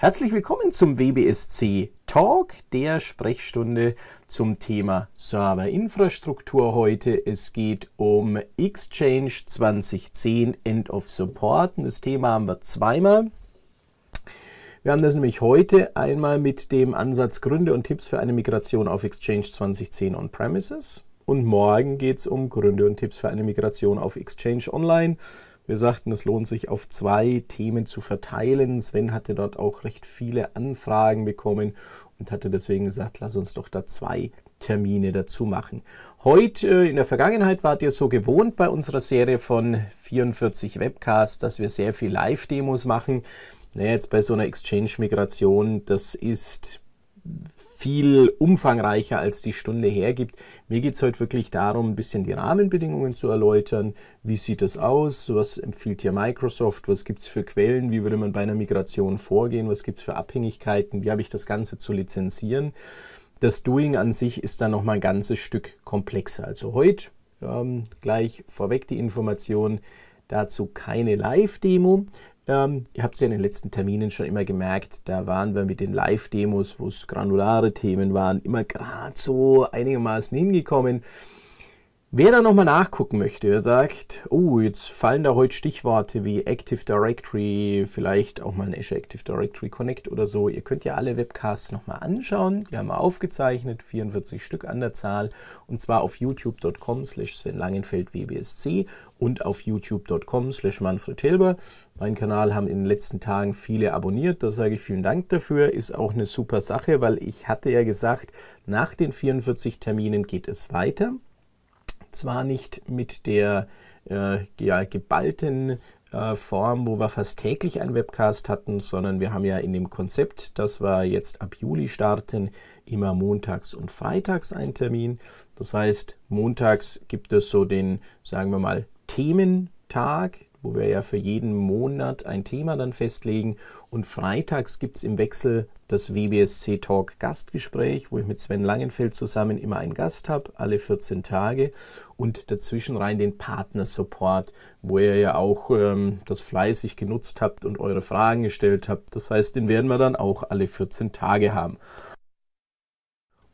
Herzlich willkommen zum WBSC Talk, der Sprechstunde zum Thema Serverinfrastruktur heute. Es geht um Exchange 2010 End of Support. Und das Thema haben wir zweimal. Wir haben das nämlich heute einmal mit dem Ansatz Gründe und Tipps für eine Migration auf Exchange 2010 On-Premises. Und morgen geht es um Gründe und Tipps für eine Migration auf Exchange Online. Wir sagten, es lohnt sich auf zwei Themen zu verteilen. Sven hatte dort auch recht viele Anfragen bekommen und hatte deswegen gesagt, lass uns doch da zwei Termine dazu machen. Heute, äh, in der Vergangenheit wart ihr so gewohnt bei unserer Serie von 44 Webcasts, dass wir sehr viel Live-Demos machen. Naja, jetzt bei so einer Exchange-Migration, das ist viel umfangreicher als die Stunde hergibt. Mir geht es heute wirklich darum, ein bisschen die Rahmenbedingungen zu erläutern. Wie sieht das aus? Was empfiehlt hier Microsoft? Was gibt es für Quellen? Wie würde man bei einer Migration vorgehen? Was gibt es für Abhängigkeiten? Wie habe ich das Ganze zu lizenzieren? Das Doing an sich ist dann nochmal ein ganzes Stück komplexer. Also heute ähm, gleich vorweg die Information dazu keine Live-Demo. Ähm, ihr habt es ja in den letzten Terminen schon immer gemerkt, da waren wir mit den Live-Demos, wo es granulare Themen waren, immer gerade so einigermaßen hingekommen. Wer da nochmal nachgucken möchte, der sagt, oh, jetzt fallen da heute Stichworte wie Active Directory, vielleicht auch mal ein Azure Active Directory Connect oder so. Ihr könnt ja alle Webcasts nochmal anschauen. Die haben wir aufgezeichnet, 44 Stück an der Zahl. Und zwar auf youtube.com slash Sven Langenfeld WBSC und auf youtube.com slash Manfred Hilber. Mein Kanal haben in den letzten Tagen viele abonniert. Da sage ich vielen Dank dafür. Ist auch eine super Sache, weil ich hatte ja gesagt, nach den 44 Terminen geht es weiter. Zwar nicht mit der äh, ja, geballten äh, Form, wo wir fast täglich einen Webcast hatten, sondern wir haben ja in dem Konzept, dass wir jetzt ab Juli starten, immer montags und freitags einen Termin. Das heißt, montags gibt es so den, sagen wir mal, Thementag, wo wir ja für jeden Monat ein Thema dann festlegen. Und freitags gibt es im Wechsel das WBSC Talk Gastgespräch, wo ich mit Sven Langenfeld zusammen immer einen Gast habe, alle 14 Tage. Und dazwischen rein den Partner Support, wo ihr ja auch ähm, das fleißig genutzt habt und eure Fragen gestellt habt. Das heißt, den werden wir dann auch alle 14 Tage haben.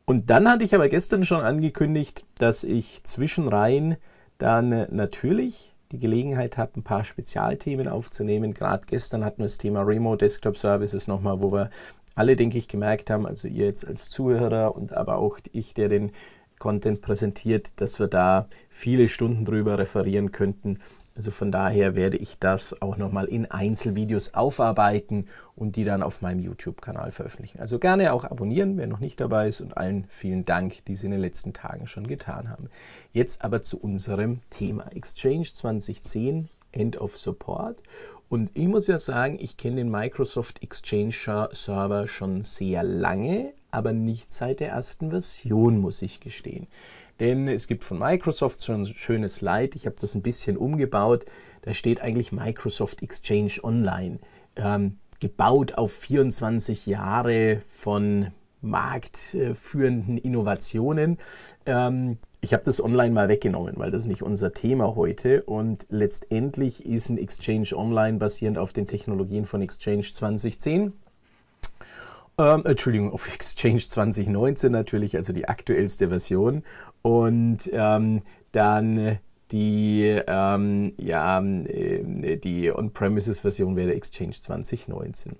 Und dann hatte ich aber gestern schon angekündigt, dass ich zwischenrein dann natürlich die Gelegenheit habe, ein paar Spezialthemen aufzunehmen. Gerade gestern hatten wir das Thema Remote Desktop Services nochmal, wo wir alle, denke ich, gemerkt haben, also ihr jetzt als Zuhörer und aber auch ich, der den Content präsentiert, dass wir da viele Stunden drüber referieren könnten, also von daher werde ich das auch nochmal in Einzelvideos aufarbeiten und die dann auf meinem YouTube-Kanal veröffentlichen. Also gerne auch abonnieren, wer noch nicht dabei ist und allen vielen Dank, die Sie in den letzten Tagen schon getan haben. Jetzt aber zu unserem Thema Exchange 2010 End of Support. Und ich muss ja sagen, ich kenne den Microsoft Exchange Server schon sehr lange, aber nicht seit der ersten Version, muss ich gestehen denn es gibt von Microsoft so ein schönes Slide. Ich habe das ein bisschen umgebaut. Da steht eigentlich Microsoft Exchange Online. Ähm, gebaut auf 24 Jahre von marktführenden Innovationen. Ähm, ich habe das online mal weggenommen, weil das nicht unser Thema heute. Und letztendlich ist ein Exchange Online basierend auf den Technologien von Exchange 2010 ähm, Entschuldigung, auf Exchange 2019 natürlich, also die aktuellste Version. Und ähm, dann die, ähm, ja, ähm, die On-Premises-Version wäre Exchange 2019.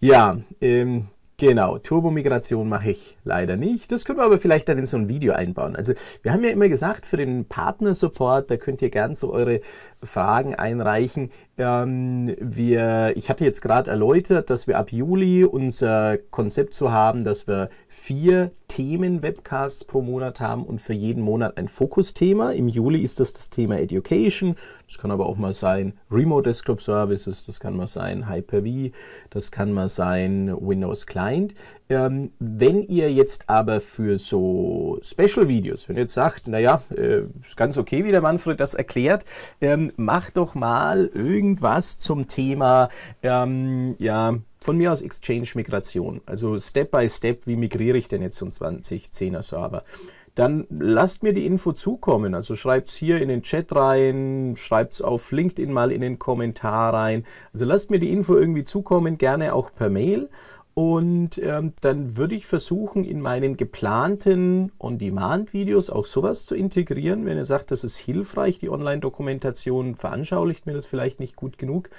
Ja, ähm, Genau, Turbomigration mache ich leider nicht. Das können wir aber vielleicht dann in so ein Video einbauen. Also wir haben ja immer gesagt, für den Partner-Support, da könnt ihr gern so eure Fragen einreichen. Ähm, wir, ich hatte jetzt gerade erläutert, dass wir ab Juli unser Konzept so haben, dass wir vier Themen-Webcasts pro Monat haben und für jeden Monat ein Fokusthema. Im Juli ist das das Thema Education. Das kann aber auch mal sein Remote Desktop Services, das kann mal sein Hyper-V, das kann mal sein Windows Client. Ähm, wenn ihr jetzt aber für so Special Videos, wenn ihr jetzt sagt, naja, äh, ist ganz okay, wie der Manfred das erklärt, ähm, macht doch mal irgendwas zum Thema, ähm, ja, von mir aus Exchange-Migration. Also Step by Step, wie migriere ich denn jetzt so einen 2010er Server? dann lasst mir die Info zukommen. Also schreibt es hier in den Chat rein, schreibt es auf LinkedIn mal in den Kommentar rein. Also lasst mir die Info irgendwie zukommen, gerne auch per Mail. Und ähm, dann würde ich versuchen, in meinen geplanten On-Demand-Videos auch sowas zu integrieren. Wenn ihr sagt, das ist hilfreich, die Online-Dokumentation veranschaulicht mir das vielleicht nicht gut genug.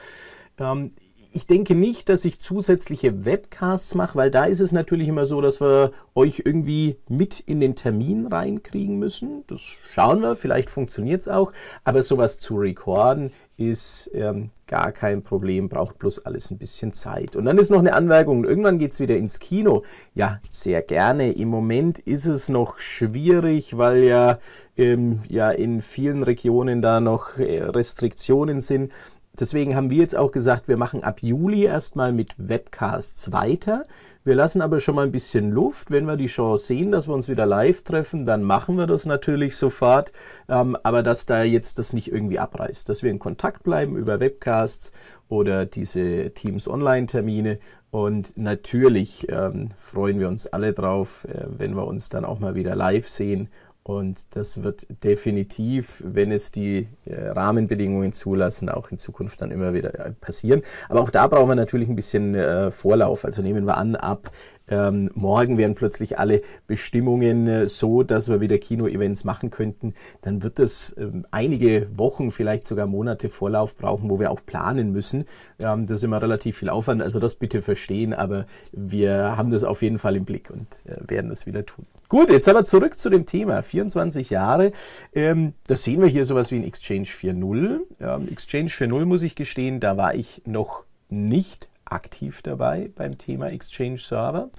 Ähm, ich denke nicht, dass ich zusätzliche Webcasts mache, weil da ist es natürlich immer so, dass wir euch irgendwie mit in den Termin reinkriegen müssen. Das schauen wir, vielleicht funktioniert es auch. Aber sowas zu recorden ist ähm, gar kein Problem, braucht bloß alles ein bisschen Zeit. Und dann ist noch eine Anmerkung, irgendwann geht es wieder ins Kino. Ja, sehr gerne. Im Moment ist es noch schwierig, weil ja, ähm, ja in vielen Regionen da noch äh, Restriktionen sind deswegen haben wir jetzt auch gesagt, wir machen ab Juli erstmal mit Webcasts weiter. Wir lassen aber schon mal ein bisschen Luft. Wenn wir die Chance sehen, dass wir uns wieder live treffen, dann machen wir das natürlich sofort. Ähm, aber dass da jetzt das nicht irgendwie abreißt, dass wir in Kontakt bleiben über Webcasts oder diese Teams Online-Termine. Und natürlich ähm, freuen wir uns alle drauf, äh, wenn wir uns dann auch mal wieder live sehen und das wird definitiv, wenn es die äh, Rahmenbedingungen zulassen, auch in Zukunft dann immer wieder äh, passieren. Aber auch da brauchen wir natürlich ein bisschen äh, Vorlauf. Also nehmen wir an, ab ähm, morgen wären plötzlich alle Bestimmungen äh, so, dass wir wieder Kino-Events machen könnten. Dann wird das ähm, einige Wochen, vielleicht sogar Monate Vorlauf brauchen, wo wir auch planen müssen. Ähm, das ist immer relativ viel Aufwand, also das bitte verstehen, aber wir haben das auf jeden Fall im Blick und äh, werden das wieder tun. Gut, jetzt aber zurück zu dem Thema. 24 Jahre, ähm, da sehen wir hier sowas wie ein Exchange 4.0. Ähm, Exchange 4.0 muss ich gestehen, da war ich noch nicht aktiv dabei beim Thema Exchange Server.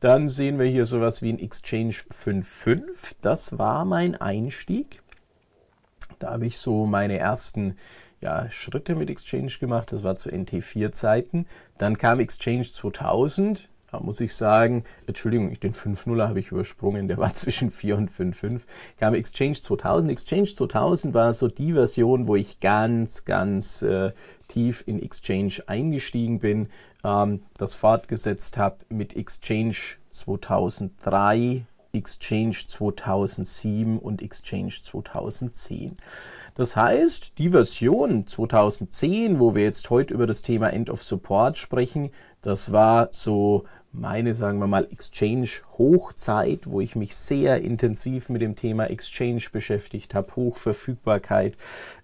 Dann sehen wir hier sowas wie ein Exchange 5.5. Das war mein Einstieg. Da habe ich so meine ersten ja, Schritte mit Exchange gemacht. Das war zu NT4-Zeiten. Dann kam Exchange 2000. Da muss ich sagen, Entschuldigung, den 50 habe ich übersprungen, der war zwischen 4 und 5.5. Kam Exchange 2000. Exchange 2000 war so die Version, wo ich ganz, ganz äh, aktiv in Exchange eingestiegen bin, ähm, das fortgesetzt habe mit Exchange 2003, Exchange 2007 und Exchange 2010. Das heißt, die Version 2010, wo wir jetzt heute über das Thema End of Support sprechen, das war so meine, sagen wir mal, Exchange-Hochzeit, wo ich mich sehr intensiv mit dem Thema Exchange beschäftigt habe, Hochverfügbarkeit.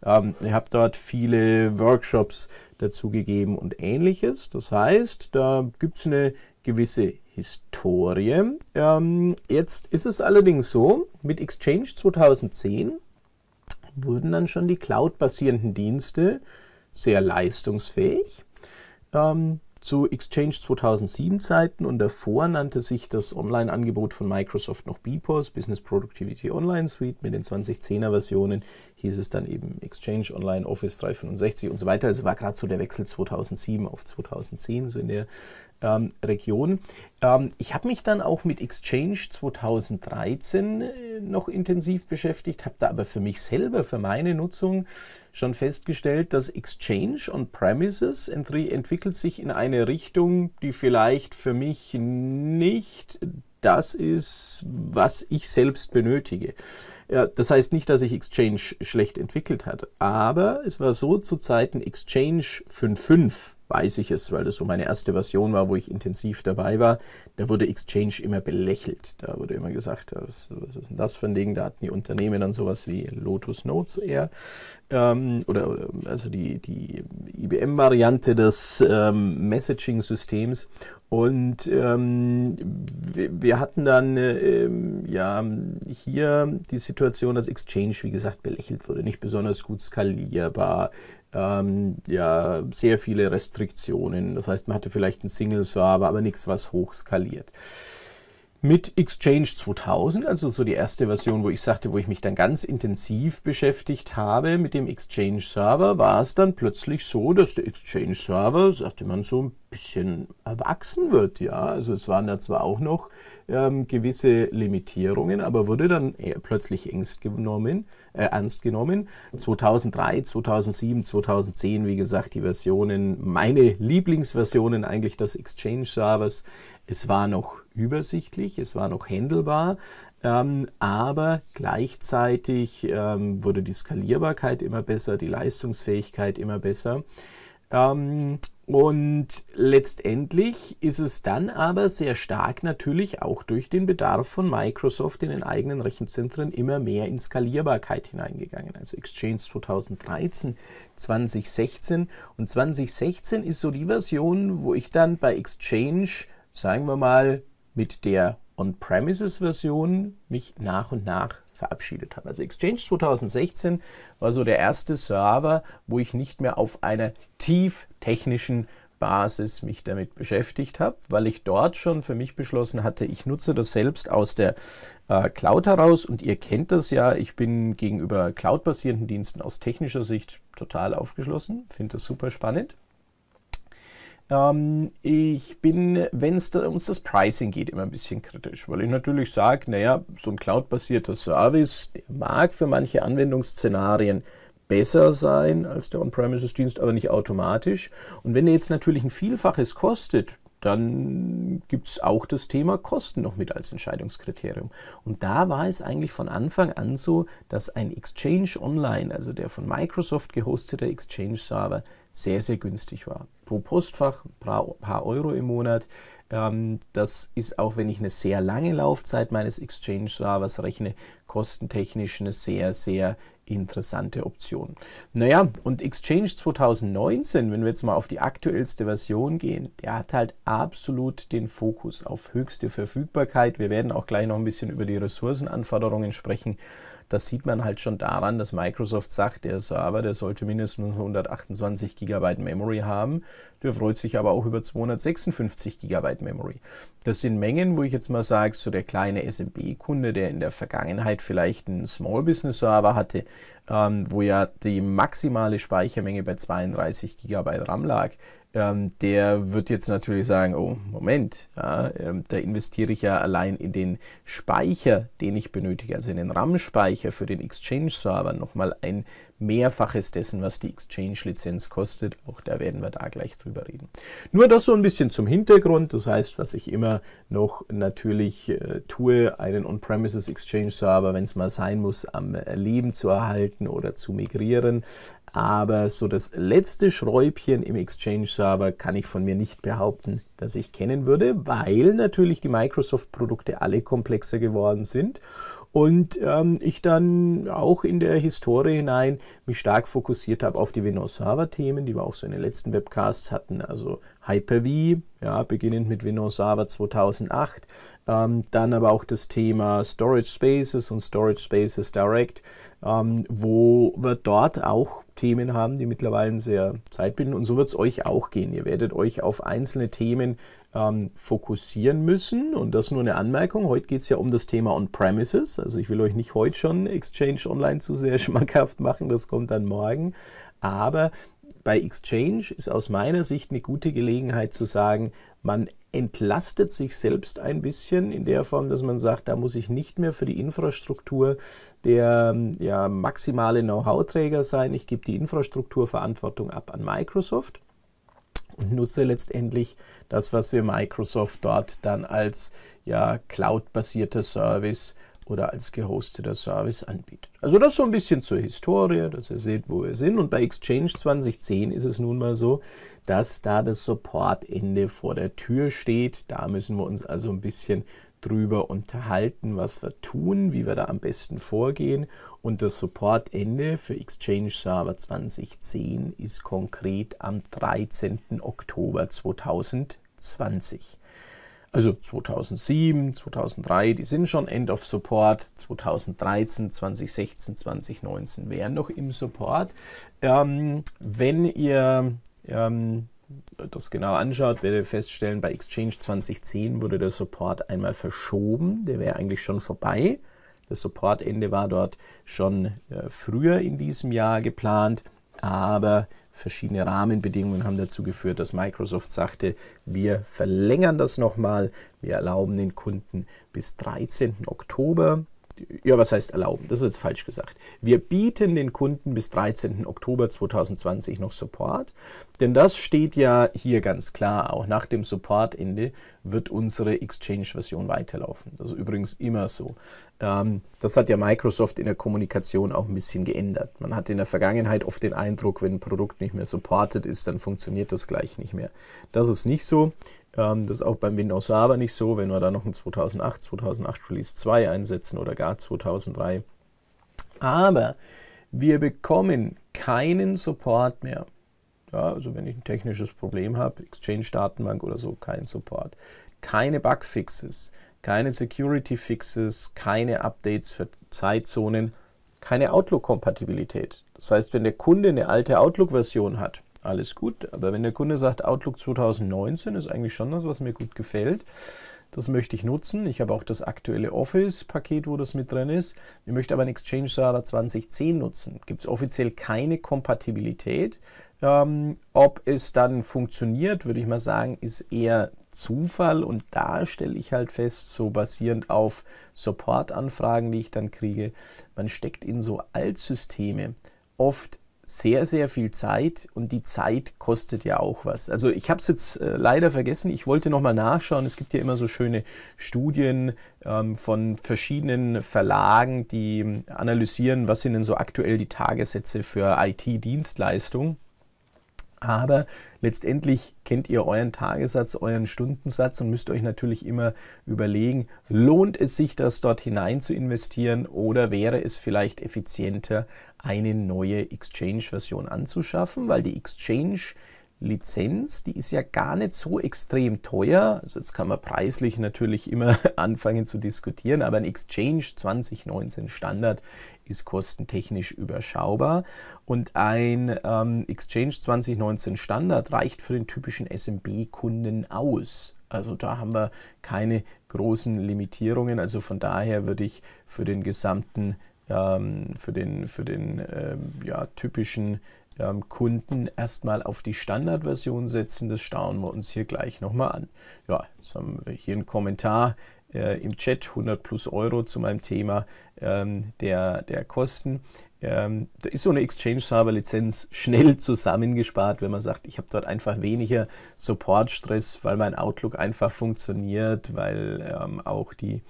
Ähm, ich habe dort viele Workshops dazu gegeben und ähnliches. Das heißt, da gibt es eine gewisse Historie. Ähm, jetzt ist es allerdings so, mit Exchange 2010 wurden dann schon die cloud-basierenden Dienste sehr leistungsfähig. Ähm, zu Exchange 2007 Zeiten und davor nannte sich das Online-Angebot von Microsoft noch BPOS, Business Productivity Online Suite. Mit den 2010er Versionen hieß es dann eben Exchange Online Office 365 und so weiter. Also war gerade so der Wechsel 2007 auf 2010 so in der ähm, Region. Ähm, ich habe mich dann auch mit Exchange 2013 äh, noch intensiv beschäftigt, habe da aber für mich selber, für meine Nutzung schon festgestellt, dass Exchange on-Premises ent entwickelt sich in eine Richtung, die vielleicht für mich nicht das ist, was ich selbst benötige. Ja, das heißt nicht, dass sich Exchange schlecht entwickelt hat, aber es war so zu Zeiten Exchange 5.5, weiß ich es, weil das so meine erste Version war, wo ich intensiv dabei war, da wurde Exchange immer belächelt. Da wurde immer gesagt, was, was ist denn das für ein Ding? Da hatten die Unternehmen dann sowas wie Lotus Notes eher ähm, oder, also die, die IBM-Variante des ähm, Messaging-Systems und ähm, wir, wir, hatten dann äh, ähm, ja hier die Situation, Situation, dass Exchange, wie gesagt, belächelt wurde, nicht besonders gut skalierbar, ähm, ja, sehr viele Restriktionen. Das heißt, man hatte vielleicht einen Single-Server, aber nichts, was hoch skaliert mit Exchange 2000, also so die erste Version, wo ich sagte, wo ich mich dann ganz intensiv beschäftigt habe mit dem Exchange Server, war es dann plötzlich so, dass der Exchange Server, sagte man, so ein bisschen erwachsen wird. Ja, also es waren da zwar auch noch ähm, gewisse Limitierungen, aber wurde dann äh, plötzlich ernst genommen, äh, ernst genommen. 2003, 2007, 2010, wie gesagt, die Versionen, meine Lieblingsversionen eigentlich des Exchange Servers. Es war noch übersichtlich, es war noch händelbar, ähm, aber gleichzeitig ähm, wurde die Skalierbarkeit immer besser, die Leistungsfähigkeit immer besser. Ähm, und letztendlich ist es dann aber sehr stark natürlich auch durch den Bedarf von Microsoft in den eigenen Rechenzentren immer mehr in Skalierbarkeit hineingegangen. Also Exchange 2013, 2016 und 2016 ist so die Version, wo ich dann bei Exchange, sagen wir mal, mit der On-Premises-Version mich nach und nach verabschiedet habe. Also Exchange 2016 war so der erste Server, wo ich nicht mehr auf einer tief technischen Basis mich damit beschäftigt habe, weil ich dort schon für mich beschlossen hatte, ich nutze das selbst aus der äh, Cloud heraus und ihr kennt das ja, ich bin gegenüber cloud-basierenden Diensten aus technischer Sicht total aufgeschlossen, finde das super spannend. Ähm, ich bin, wenn es da uns das Pricing geht, immer ein bisschen kritisch, weil ich natürlich sage, naja, so ein cloud-basierter Service, der mag für manche Anwendungsszenarien besser sein als der On-Premises-Dienst, aber nicht automatisch. Und wenn er jetzt natürlich ein Vielfaches kostet, dann gibt es auch das Thema Kosten noch mit als Entscheidungskriterium. Und da war es eigentlich von Anfang an so, dass ein Exchange Online, also der von Microsoft gehostete Exchange-Server, sehr, sehr günstig war. Pro Postfach ein paar Euro im Monat. Ähm, das ist auch, wenn ich eine sehr lange Laufzeit meines Exchange-Servers rechne, kostentechnisch eine sehr, sehr interessante Option. Naja, und Exchange 2019, wenn wir jetzt mal auf die aktuellste Version gehen, der hat halt absolut den Fokus auf höchste Verfügbarkeit. Wir werden auch gleich noch ein bisschen über die Ressourcenanforderungen sprechen das sieht man halt schon daran, dass Microsoft sagt, der Server, der sollte mindestens 128 GB Memory haben. Der freut sich aber auch über 256 GB Memory. Das sind Mengen, wo ich jetzt mal sage, so der kleine SMB-Kunde, der in der Vergangenheit vielleicht einen Small Business Server hatte, ähm, wo ja die maximale Speichermenge bei 32 GB RAM lag, ähm, der wird jetzt natürlich sagen, oh, Moment, ja, ähm, da investiere ich ja allein in den Speicher, den ich benötige, also in den RAM-Speicher für den Exchange-Server, nochmal ein Mehrfaches dessen, was die Exchange-Lizenz kostet. Auch da werden wir da gleich drüber reden. Nur das so ein bisschen zum Hintergrund. Das heißt, was ich immer noch natürlich äh, tue, einen On-Premises Exchange-Server, wenn es mal sein muss, am Leben zu erhalten oder zu migrieren aber so das letzte Schräubchen im Exchange-Server kann ich von mir nicht behaupten, dass ich kennen würde, weil natürlich die Microsoft-Produkte alle komplexer geworden sind und ähm, ich dann auch in der Historie hinein mich stark fokussiert habe auf die Windows-Server-Themen, die wir auch so in den letzten Webcasts hatten, also Hyper-V, ja, beginnend mit Windows Server 2008, ähm, dann aber auch das Thema Storage Spaces und Storage Spaces Direct, ähm, wo wir dort auch Themen haben, die mittlerweile sehr zeitbildend und so wird es euch auch gehen. Ihr werdet euch auf einzelne Themen ähm, fokussieren müssen und das nur eine Anmerkung. Heute geht es ja um das Thema On-Premises, also ich will euch nicht heute schon Exchange Online zu sehr schmackhaft machen, das kommt dann morgen. Aber bei Exchange ist aus meiner Sicht eine gute Gelegenheit zu sagen, man entlastet sich selbst ein bisschen in der Form, dass man sagt, da muss ich nicht mehr für die Infrastruktur der ähm, ja, maximale Know-how-Träger sein. Ich gebe die Infrastrukturverantwortung ab an Microsoft und nutze letztendlich das, was wir Microsoft dort dann als ja, cloud-basierter Service äh, oder als gehosteter Service anbietet. Also das so ein bisschen zur Historie, dass ihr seht, wo wir sind. Und bei Exchange 2010 ist es nun mal so, dass da das Supportende vor der Tür steht. Da müssen wir uns also ein bisschen drüber unterhalten, was wir tun, wie wir da am besten vorgehen. Und das Supportende für Exchange Server 2010 ist konkret am 13. Oktober 2020. Also 2007, 2003, die sind schon End of Support. 2013, 2016, 2019 wären noch im Support. Ähm, wenn ihr ähm, das genau anschaut, werdet ihr feststellen, bei Exchange 2010 wurde der Support einmal verschoben. Der wäre eigentlich schon vorbei. Das Supportende war dort schon äh, früher in diesem Jahr geplant, aber verschiedene Rahmenbedingungen haben dazu geführt, dass Microsoft sagte, wir verlängern das nochmal, wir erlauben den Kunden bis 13. Oktober ja, was heißt erlauben? Das ist jetzt falsch gesagt. Wir bieten den Kunden bis 13. Oktober 2020 noch Support, denn das steht ja hier ganz klar. Auch nach dem Supportende wird unsere Exchange-Version weiterlaufen. Das ist übrigens immer so. Ähm, das hat ja Microsoft in der Kommunikation auch ein bisschen geändert. Man hat in der Vergangenheit oft den Eindruck, wenn ein Produkt nicht mehr supported ist, dann funktioniert das gleich nicht mehr. Das ist nicht so. Ähm, das ist auch beim Windows Server nicht so, wenn wir da noch ein 2008, 2008 Release 2 einsetzen oder gar 2003. Aber wir bekommen keinen Support mehr. Ja, also wenn ich ein technisches Problem habe, Exchange-Datenbank oder so, kein Support. Keine Bugfixes, keine Security-Fixes, keine Updates für Zeitzonen, keine Outlook-Kompatibilität. Das heißt, wenn der Kunde eine alte Outlook-Version hat, alles gut. Aber wenn der Kunde sagt, Outlook 2019 ist eigentlich schon das, was mir gut gefällt, das möchte ich nutzen. Ich habe auch das aktuelle Office-Paket, wo das mit drin ist. Ich möchte aber einen Exchange Server 2010 nutzen. Gibt es offiziell keine Kompatibilität. Ähm, ob es dann funktioniert, würde ich mal sagen, ist eher Zufall und da stelle ich halt fest, so basierend auf Support-Anfragen, die ich dann kriege, man steckt in so Altsysteme oft sehr, sehr viel Zeit und die Zeit kostet ja auch was. Also ich habe es jetzt äh, leider vergessen, ich wollte nochmal nachschauen. Es gibt ja immer so schöne Studien ähm, von verschiedenen Verlagen, die analysieren, was sind denn so aktuell die Tagessätze für IT-Dienstleistungen. Aber letztendlich kennt ihr euren Tagessatz, euren Stundensatz und müsst euch natürlich immer überlegen, lohnt es sich, das dort hinein zu investieren oder wäre es vielleicht effizienter, eine neue Exchange-Version anzuschaffen, weil die Exchange Lizenz, die ist ja gar nicht so extrem teuer. Also jetzt kann man preislich natürlich immer anfangen zu diskutieren, aber ein Exchange 2019 Standard ist kostentechnisch überschaubar. Und ein ähm, Exchange 2019 Standard reicht für den typischen SMB-Kunden aus. Also da haben wir keine großen Limitierungen. Also von daher würde ich für den gesamten, ähm, für den, für den ähm, ja, typischen ähm, Kunden erstmal auf die Standardversion setzen. Das schauen wir uns hier gleich nochmal an. Ja, jetzt haben wir hier einen Kommentar äh, im Chat, 100 plus Euro zu meinem Thema ähm, der, der Kosten. Ähm, da ist so eine Exchange-Server-Lizenz schnell zusammengespart, wenn man sagt, ich habe dort einfach weniger Support-Stress, weil mein Outlook einfach funktioniert, weil ähm, auch die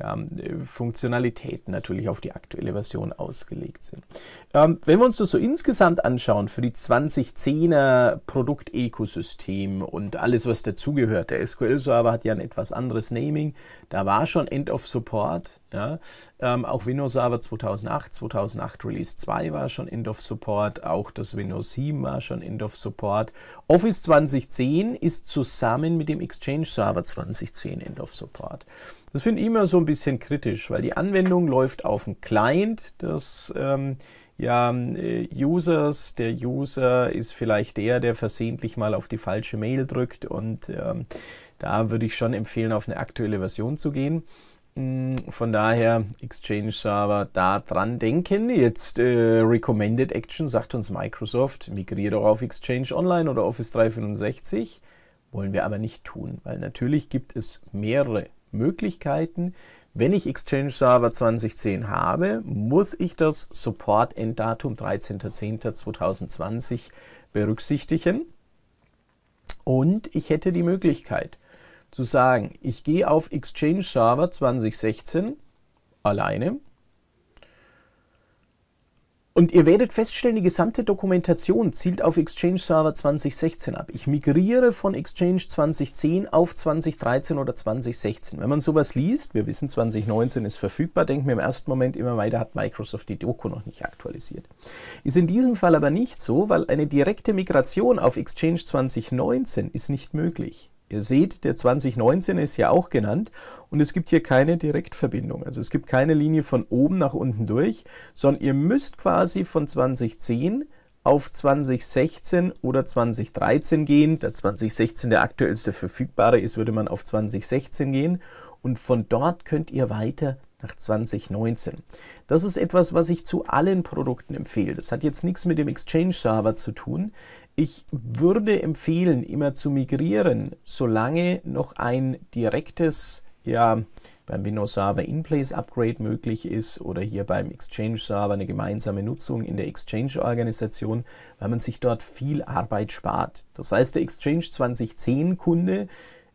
ja, Funktionalitäten natürlich auf die aktuelle Version ausgelegt sind. Ähm, wenn wir uns das so insgesamt anschauen für die 2010er Produktökosystem und alles, was dazugehört, der SQL-Server hat ja ein etwas anderes Naming, da war schon End of Support ja? Ähm, auch Windows Server 2008, 2008 Release 2 war schon End of Support, auch das Windows 7 war schon End of Support. Office 2010 ist zusammen mit dem Exchange Server 2010 End of Support. Das finde ich immer so ein bisschen kritisch, weil die Anwendung läuft auf dem Client, das ähm, ja, äh, Users, der User ist vielleicht der, der versehentlich mal auf die falsche Mail drückt und ähm, da würde ich schon empfehlen, auf eine aktuelle Version zu gehen. Hm, von daher, Exchange-Server da dran denken. Jetzt äh, Recommended Action sagt uns Microsoft, migriere doch auf Exchange Online oder Office 365. Wollen wir aber nicht tun, weil natürlich gibt es mehrere Möglichkeiten. Wenn ich Exchange Server 2010 habe, muss ich das Support-Enddatum 13.10.2020 berücksichtigen. Und ich hätte die Möglichkeit, zu sagen, ich gehe auf Exchange Server 2016 alleine und ihr werdet feststellen, die gesamte Dokumentation zielt auf Exchange Server 2016 ab. Ich migriere von Exchange 2010 auf 2013 oder 2016. Wenn man sowas liest, wir wissen, 2019 ist verfügbar, denken wir im ersten Moment immer weiter, hat Microsoft die Doku noch nicht aktualisiert. Ist in diesem Fall aber nicht so, weil eine direkte Migration auf Exchange 2019 ist nicht möglich. Ihr seht, der 2019 ist ja auch genannt und es gibt hier keine Direktverbindung. Also es gibt keine Linie von oben nach unten durch, sondern ihr müsst quasi von 2010 auf 2016 oder 2013 gehen. Da 2016 der aktuellste verfügbare ist, würde man auf 2016 gehen und von dort könnt ihr weiter nach 2019. Das ist etwas, was ich zu allen Produkten empfehle. Das hat jetzt nichts mit dem Exchange-Server zu tun. Ich würde empfehlen, immer zu migrieren, solange noch ein direktes, ja, beim Windows Server In-Place Upgrade möglich ist oder hier beim Exchange Server eine gemeinsame Nutzung in der Exchange Organisation, weil man sich dort viel Arbeit spart. Das heißt, der Exchange 2010 Kunde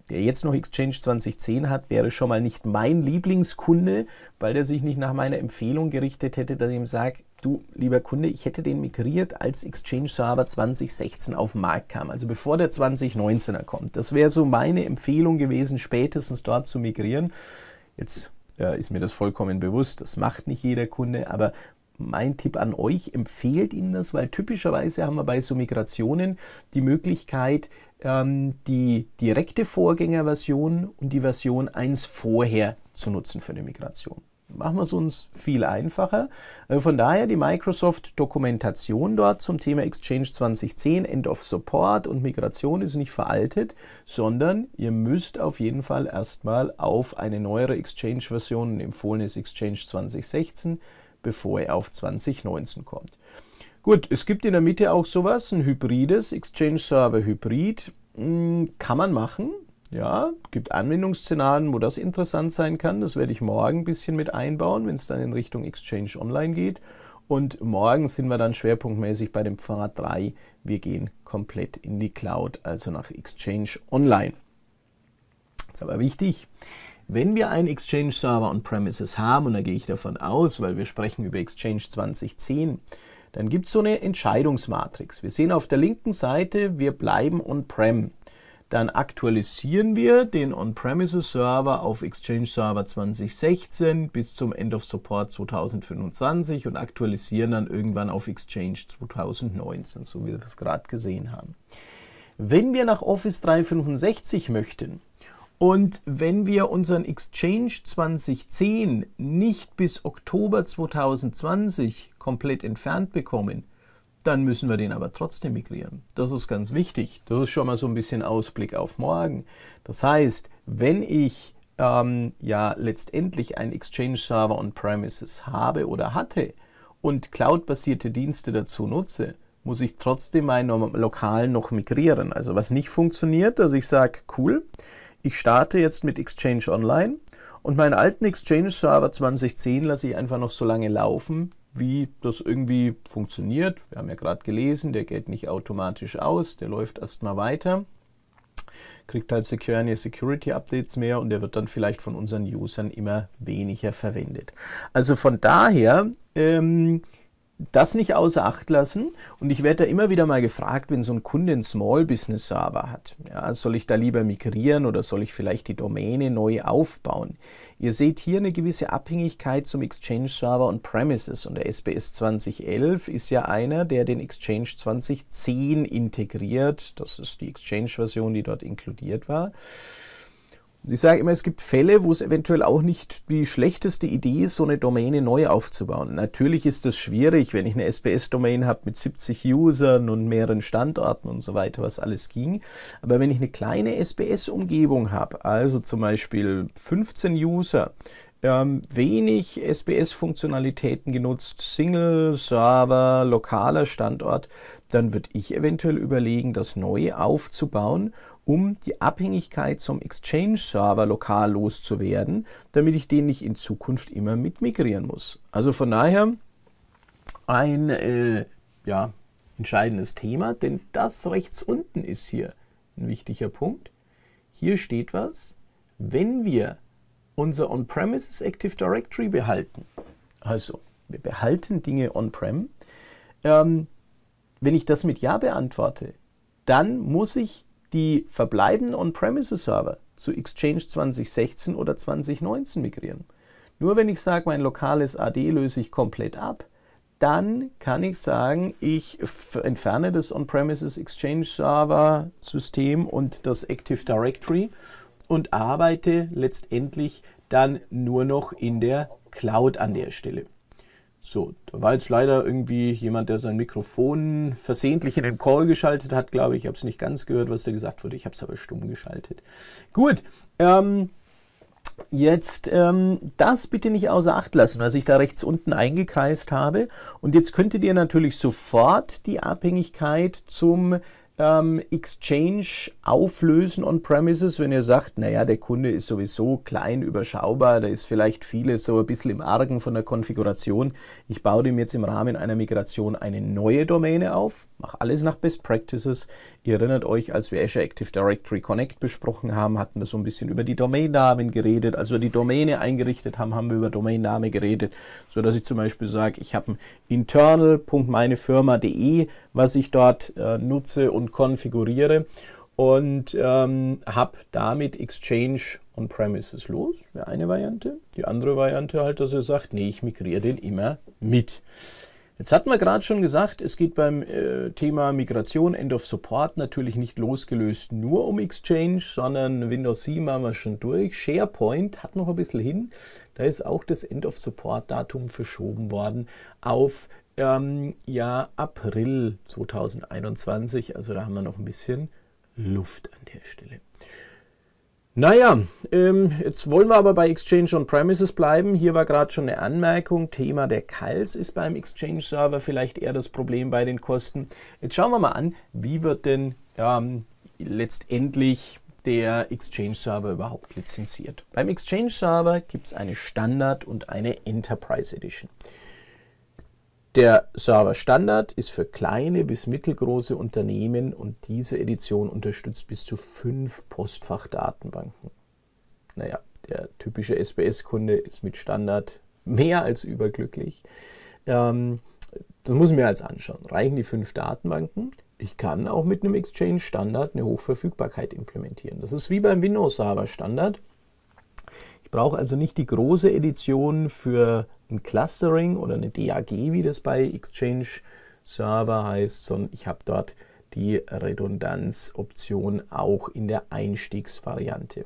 der jetzt noch Exchange 2010 hat, wäre schon mal nicht mein Lieblingskunde, weil der sich nicht nach meiner Empfehlung gerichtet hätte, dass ich ihm sage, du lieber Kunde, ich hätte den migriert, als Exchange Server 2016 auf den Markt kam, also bevor der 2019er kommt. Das wäre so meine Empfehlung gewesen, spätestens dort zu migrieren. Jetzt ja, ist mir das vollkommen bewusst, das macht nicht jeder Kunde, aber mein Tipp an euch, empfehlt ihm das, weil typischerweise haben wir bei so Migrationen die Möglichkeit, ähm, die direkte Vorgängerversion und die Version 1 vorher zu nutzen für eine Migration. Machen wir es uns viel einfacher. Äh, von daher die Microsoft-Dokumentation dort zum Thema Exchange 2010, End of Support und Migration ist nicht veraltet, sondern ihr müsst auf jeden Fall erstmal auf eine neuere Exchange-Version, empfohlen ist Exchange 2016, bevor ihr auf 2019 kommt. Gut, es gibt in der Mitte auch sowas, ein hybrides Exchange Server Hybrid. Hm, kann man machen. Ja, gibt Anwendungsszenarien, wo das interessant sein kann. Das werde ich morgen ein bisschen mit einbauen, wenn es dann in Richtung Exchange Online geht. Und morgen sind wir dann schwerpunktmäßig bei dem Pfad 3. Wir gehen komplett in die Cloud, also nach Exchange Online. ist aber wichtig. Wenn wir einen Exchange Server on-premises haben, und da gehe ich davon aus, weil wir sprechen über Exchange 2010, dann gibt es so eine Entscheidungsmatrix. Wir sehen auf der linken Seite, wir bleiben on-prem. Dann aktualisieren wir den On-Premises-Server auf Exchange Server 2016 bis zum End of Support 2025 und aktualisieren dann irgendwann auf Exchange 2019, so wie wir es gerade gesehen haben. Wenn wir nach Office 365 möchten, und wenn wir unseren Exchange 2010 nicht bis Oktober 2020 komplett entfernt bekommen, dann müssen wir den aber trotzdem migrieren. Das ist ganz wichtig. Das ist schon mal so ein bisschen Ausblick auf morgen. Das heißt, wenn ich ähm, ja letztendlich einen Exchange-Server on-premises habe oder hatte und cloud-basierte Dienste dazu nutze, muss ich trotzdem meinen lokalen noch migrieren. Also was nicht funktioniert, dass ich sage, cool, ich starte jetzt mit Exchange Online und meinen alten Exchange Server 2010 lasse ich einfach noch so lange laufen, wie das irgendwie funktioniert. Wir haben ja gerade gelesen, der geht nicht automatisch aus, der läuft erstmal weiter, kriegt halt Security, Security Updates mehr und der wird dann vielleicht von unseren Usern immer weniger verwendet. Also von daher ähm, das nicht außer Acht lassen. Und ich werde da immer wieder mal gefragt, wenn so ein Kunde einen Small Business Server hat, ja, soll ich da lieber migrieren oder soll ich vielleicht die Domäne neu aufbauen? Ihr seht hier eine gewisse Abhängigkeit zum Exchange Server und Premises. Und der SBS 2011 ist ja einer, der den Exchange 2010 integriert. Das ist die Exchange-Version, die dort inkludiert war. Ich sage immer, es gibt Fälle, wo es eventuell auch nicht die schlechteste Idee ist, so eine Domäne neu aufzubauen. Natürlich ist das schwierig, wenn ich eine SPS-Domain habe mit 70 Usern und mehreren Standorten und so weiter, was alles ging. Aber wenn ich eine kleine SPS-Umgebung habe, also zum Beispiel 15 User, ähm, wenig SPS-Funktionalitäten genutzt, Single, Server, lokaler Standort, dann würde ich eventuell überlegen, das neu aufzubauen um die Abhängigkeit zum Exchange-Server lokal loszuwerden, damit ich den nicht in Zukunft immer mit migrieren muss. Also von daher ein äh, ja, entscheidendes Thema, denn das rechts unten ist hier ein wichtiger Punkt. Hier steht was, wenn wir unser On-Premises Active Directory behalten, also wir behalten Dinge On-Prem, ähm, wenn ich das mit Ja beantworte, dann muss ich die verbleibenden On-Premises-Server zu Exchange 2016 oder 2019 migrieren. Nur wenn ich sage, mein lokales AD löse ich komplett ab, dann kann ich sagen, ich entferne das On-Premises Exchange Server System und das Active Directory und arbeite letztendlich dann nur noch in der Cloud an der Stelle. So, da war jetzt leider irgendwie jemand, der sein Mikrofon versehentlich in den Call geschaltet hat, glaube ich. Ich habe es nicht ganz gehört, was da gesagt wurde. Ich habe es aber stumm geschaltet. Gut, ähm, jetzt ähm, das bitte nicht außer Acht lassen, was ich da rechts unten eingekreist habe. Und jetzt könntet ihr natürlich sofort die Abhängigkeit zum ähm, Exchange auflösen on-premises, wenn ihr sagt, naja, der Kunde ist sowieso klein, überschaubar, da ist vielleicht vieles so ein bisschen im Argen von der Konfiguration. Ich baue dem jetzt im Rahmen einer Migration eine neue Domäne auf, mache alles nach Best Practices, Ihr erinnert euch, als wir Azure Active Directory Connect besprochen haben, hatten wir so ein bisschen über die Domainnamen geredet. Als wir die Domäne eingerichtet haben, haben wir über Domainname geredet, so dass ich zum Beispiel sage, ich habe ein internal.meinefirma.de, was ich dort äh, nutze und konfiguriere und ähm, habe damit Exchange on-premises los, wäre eine Variante. Die andere Variante halt, dass ihr sagt, nee, ich migriere den immer mit. Jetzt hatten wir gerade schon gesagt, es geht beim äh, Thema Migration End of Support natürlich nicht losgelöst nur um Exchange, sondern Windows 7 haben wir schon durch. SharePoint hat noch ein bisschen hin. Da ist auch das End of Support Datum verschoben worden auf ähm, ja, April 2021. Also da haben wir noch ein bisschen Luft an der Stelle. Naja, ähm, jetzt wollen wir aber bei Exchange on Premises bleiben. Hier war gerade schon eine Anmerkung. Thema der CALS ist beim Exchange Server vielleicht eher das Problem bei den Kosten. Jetzt schauen wir mal an, wie wird denn ähm, letztendlich der Exchange Server überhaupt lizenziert. Beim Exchange Server gibt es eine Standard und eine Enterprise Edition. Der Server Standard ist für kleine bis mittelgroße Unternehmen und diese Edition unterstützt bis zu fünf Postfachdatenbanken. Naja, der typische SBS-Kunde ist mit Standard mehr als überglücklich. Ähm, das muss ich mir jetzt anschauen. Reichen die fünf Datenbanken? Ich kann auch mit einem Exchange-Standard eine Hochverfügbarkeit implementieren. Das ist wie beim Windows-Server-Standard. Ich brauche also nicht die große Edition für ein Clustering oder eine DAG, wie das bei Exchange Server heißt, sondern ich habe dort die Redundanzoption auch in der Einstiegsvariante.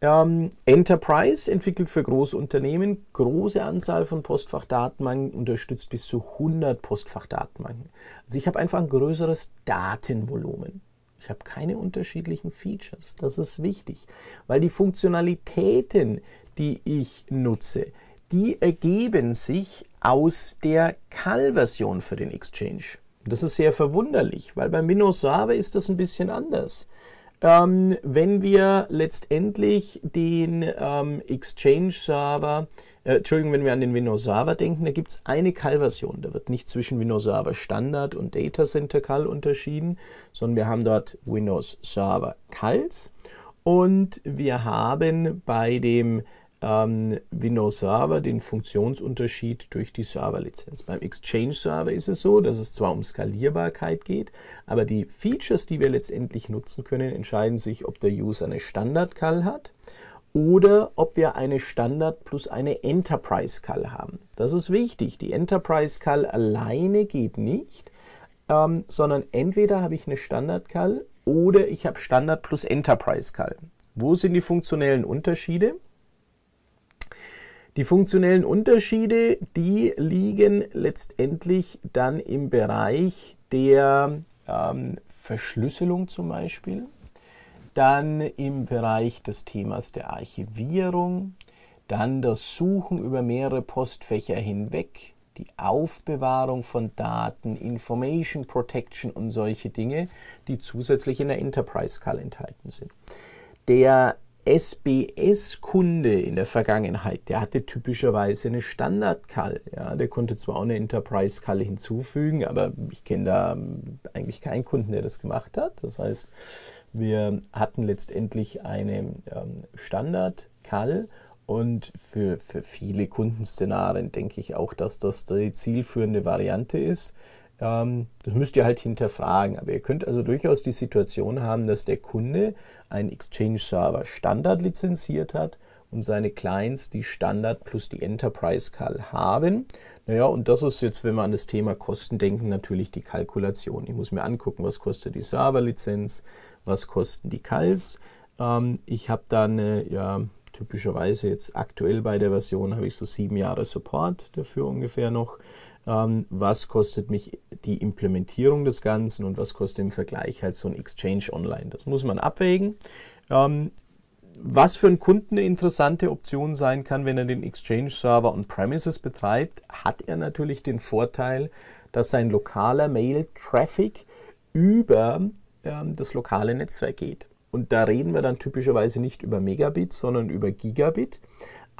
Ähm, Enterprise entwickelt für große Unternehmen, große Anzahl von Postfachdatenbanken, unterstützt bis zu 100 Postfachdatenbanken. Also ich habe einfach ein größeres Datenvolumen. Ich habe keine unterschiedlichen Features. Das ist wichtig, weil die Funktionalitäten, die ich nutze, die ergeben sich aus der Call-Version für den Exchange. Das ist sehr verwunderlich, weil beim Windows Server ist das ein bisschen anders. Ähm, wenn wir letztendlich den ähm, Exchange-Server, äh, Entschuldigung, wenn wir an den Windows-Server denken, da gibt es eine Call-Version. Da wird nicht zwischen Windows-Server Standard und Data Center Call unterschieden, sondern wir haben dort Windows-Server Calls und wir haben bei dem ähm, Windows Server den Funktionsunterschied durch die Serverlizenz. Beim Exchange Server ist es so, dass es zwar um Skalierbarkeit geht, aber die Features, die wir letztendlich nutzen können, entscheiden sich, ob der User eine Standard-Call hat oder ob wir eine Standard plus eine Enterprise Call haben. Das ist wichtig. Die Enterprise Call alleine geht nicht, ähm, sondern entweder habe ich eine Standard Call oder ich habe Standard plus Enterprise Call. Wo sind die funktionellen Unterschiede? Die funktionellen Unterschiede, die liegen letztendlich dann im Bereich der ähm, Verschlüsselung zum Beispiel, dann im Bereich des Themas der Archivierung, dann das Suchen über mehrere Postfächer hinweg, die Aufbewahrung von Daten, Information Protection und solche Dinge, die zusätzlich in der Enterprise Call enthalten sind. Der SBS-Kunde in der Vergangenheit, der hatte typischerweise eine Standard-Call. Ja. Der konnte zwar auch eine Enterprise-Call hinzufügen, aber ich kenne da ähm, eigentlich keinen Kunden, der das gemacht hat. Das heißt, wir hatten letztendlich eine ähm, Standard-Call. Und für, für viele Kundenszenarien denke ich auch, dass das die zielführende Variante ist. Ähm, das müsst ihr halt hinterfragen. Aber ihr könnt also durchaus die Situation haben, dass der Kunde einen Exchange-Server Standard lizenziert hat und seine Clients die Standard plus die Enterprise Call haben. Naja, und das ist jetzt, wenn wir an das Thema Kosten denken, natürlich die Kalkulation. Ich muss mir angucken, was kostet die Serverlizenz, was kosten die Calls. Ähm, ich habe dann, äh, ja, typischerweise jetzt aktuell bei der Version habe ich so sieben Jahre Support dafür ungefähr noch ähm, was kostet mich die Implementierung des Ganzen und was kostet im Vergleich halt so ein Exchange Online. Das muss man abwägen. Ähm, was für einen Kunden eine interessante Option sein kann, wenn er den Exchange-Server on-premises betreibt, hat er natürlich den Vorteil, dass sein lokaler Mail-Traffic über ähm, das lokale Netzwerk geht. Und da reden wir dann typischerweise nicht über Megabit, sondern über Gigabit.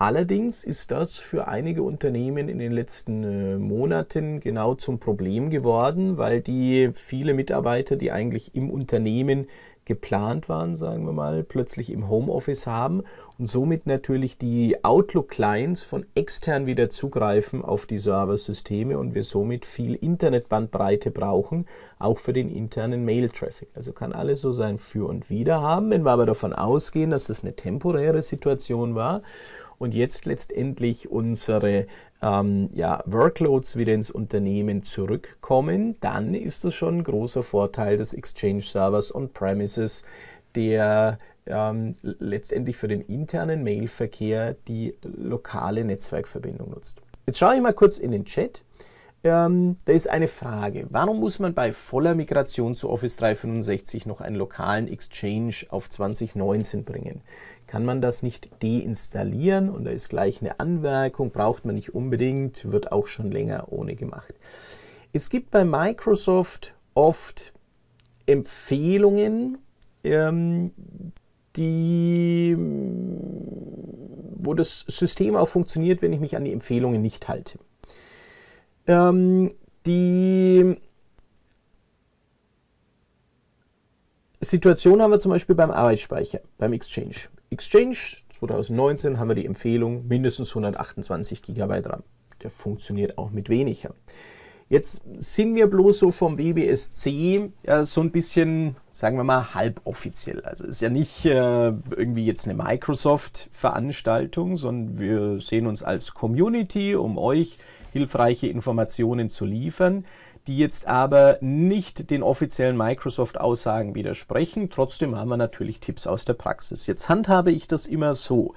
Allerdings ist das für einige Unternehmen in den letzten äh, Monaten genau zum Problem geworden, weil die viele Mitarbeiter, die eigentlich im Unternehmen geplant waren, sagen wir mal, plötzlich im Homeoffice haben und somit natürlich die Outlook-Clients von extern wieder zugreifen auf die Serversysteme und wir somit viel Internetbandbreite brauchen, auch für den internen Mail-Traffic. Also kann alles so sein Für und Wider haben. Wenn wir aber davon ausgehen, dass das eine temporäre Situation war und jetzt letztendlich unsere ähm, ja, Workloads wieder ins Unternehmen zurückkommen, dann ist das schon ein großer Vorteil des Exchange-Servers on-premises, der ähm, letztendlich für den internen Mailverkehr die lokale Netzwerkverbindung nutzt. Jetzt schaue ich mal kurz in den Chat. Ähm, da ist eine Frage. Warum muss man bei voller Migration zu Office 365 noch einen lokalen Exchange auf 2019 bringen? Kann man das nicht deinstallieren und da ist gleich eine Anmerkung, braucht man nicht unbedingt, wird auch schon länger ohne gemacht. Es gibt bei Microsoft oft Empfehlungen, ähm, die, wo das System auch funktioniert, wenn ich mich an die Empfehlungen nicht halte. Ähm, die Situation haben wir zum Beispiel beim Arbeitsspeicher, beim Exchange. Exchange 2019 haben wir die Empfehlung mindestens 128 GB RAM. Der funktioniert auch mit weniger. Jetzt sind wir bloß so vom WBSC ja, so ein bisschen, sagen wir mal, halboffiziell. Also ist ja nicht äh, irgendwie jetzt eine Microsoft-Veranstaltung, sondern wir sehen uns als Community, um euch hilfreiche Informationen zu liefern, die jetzt aber nicht den offiziellen Microsoft-Aussagen widersprechen. Trotzdem haben wir natürlich Tipps aus der Praxis. Jetzt handhabe ich das immer so.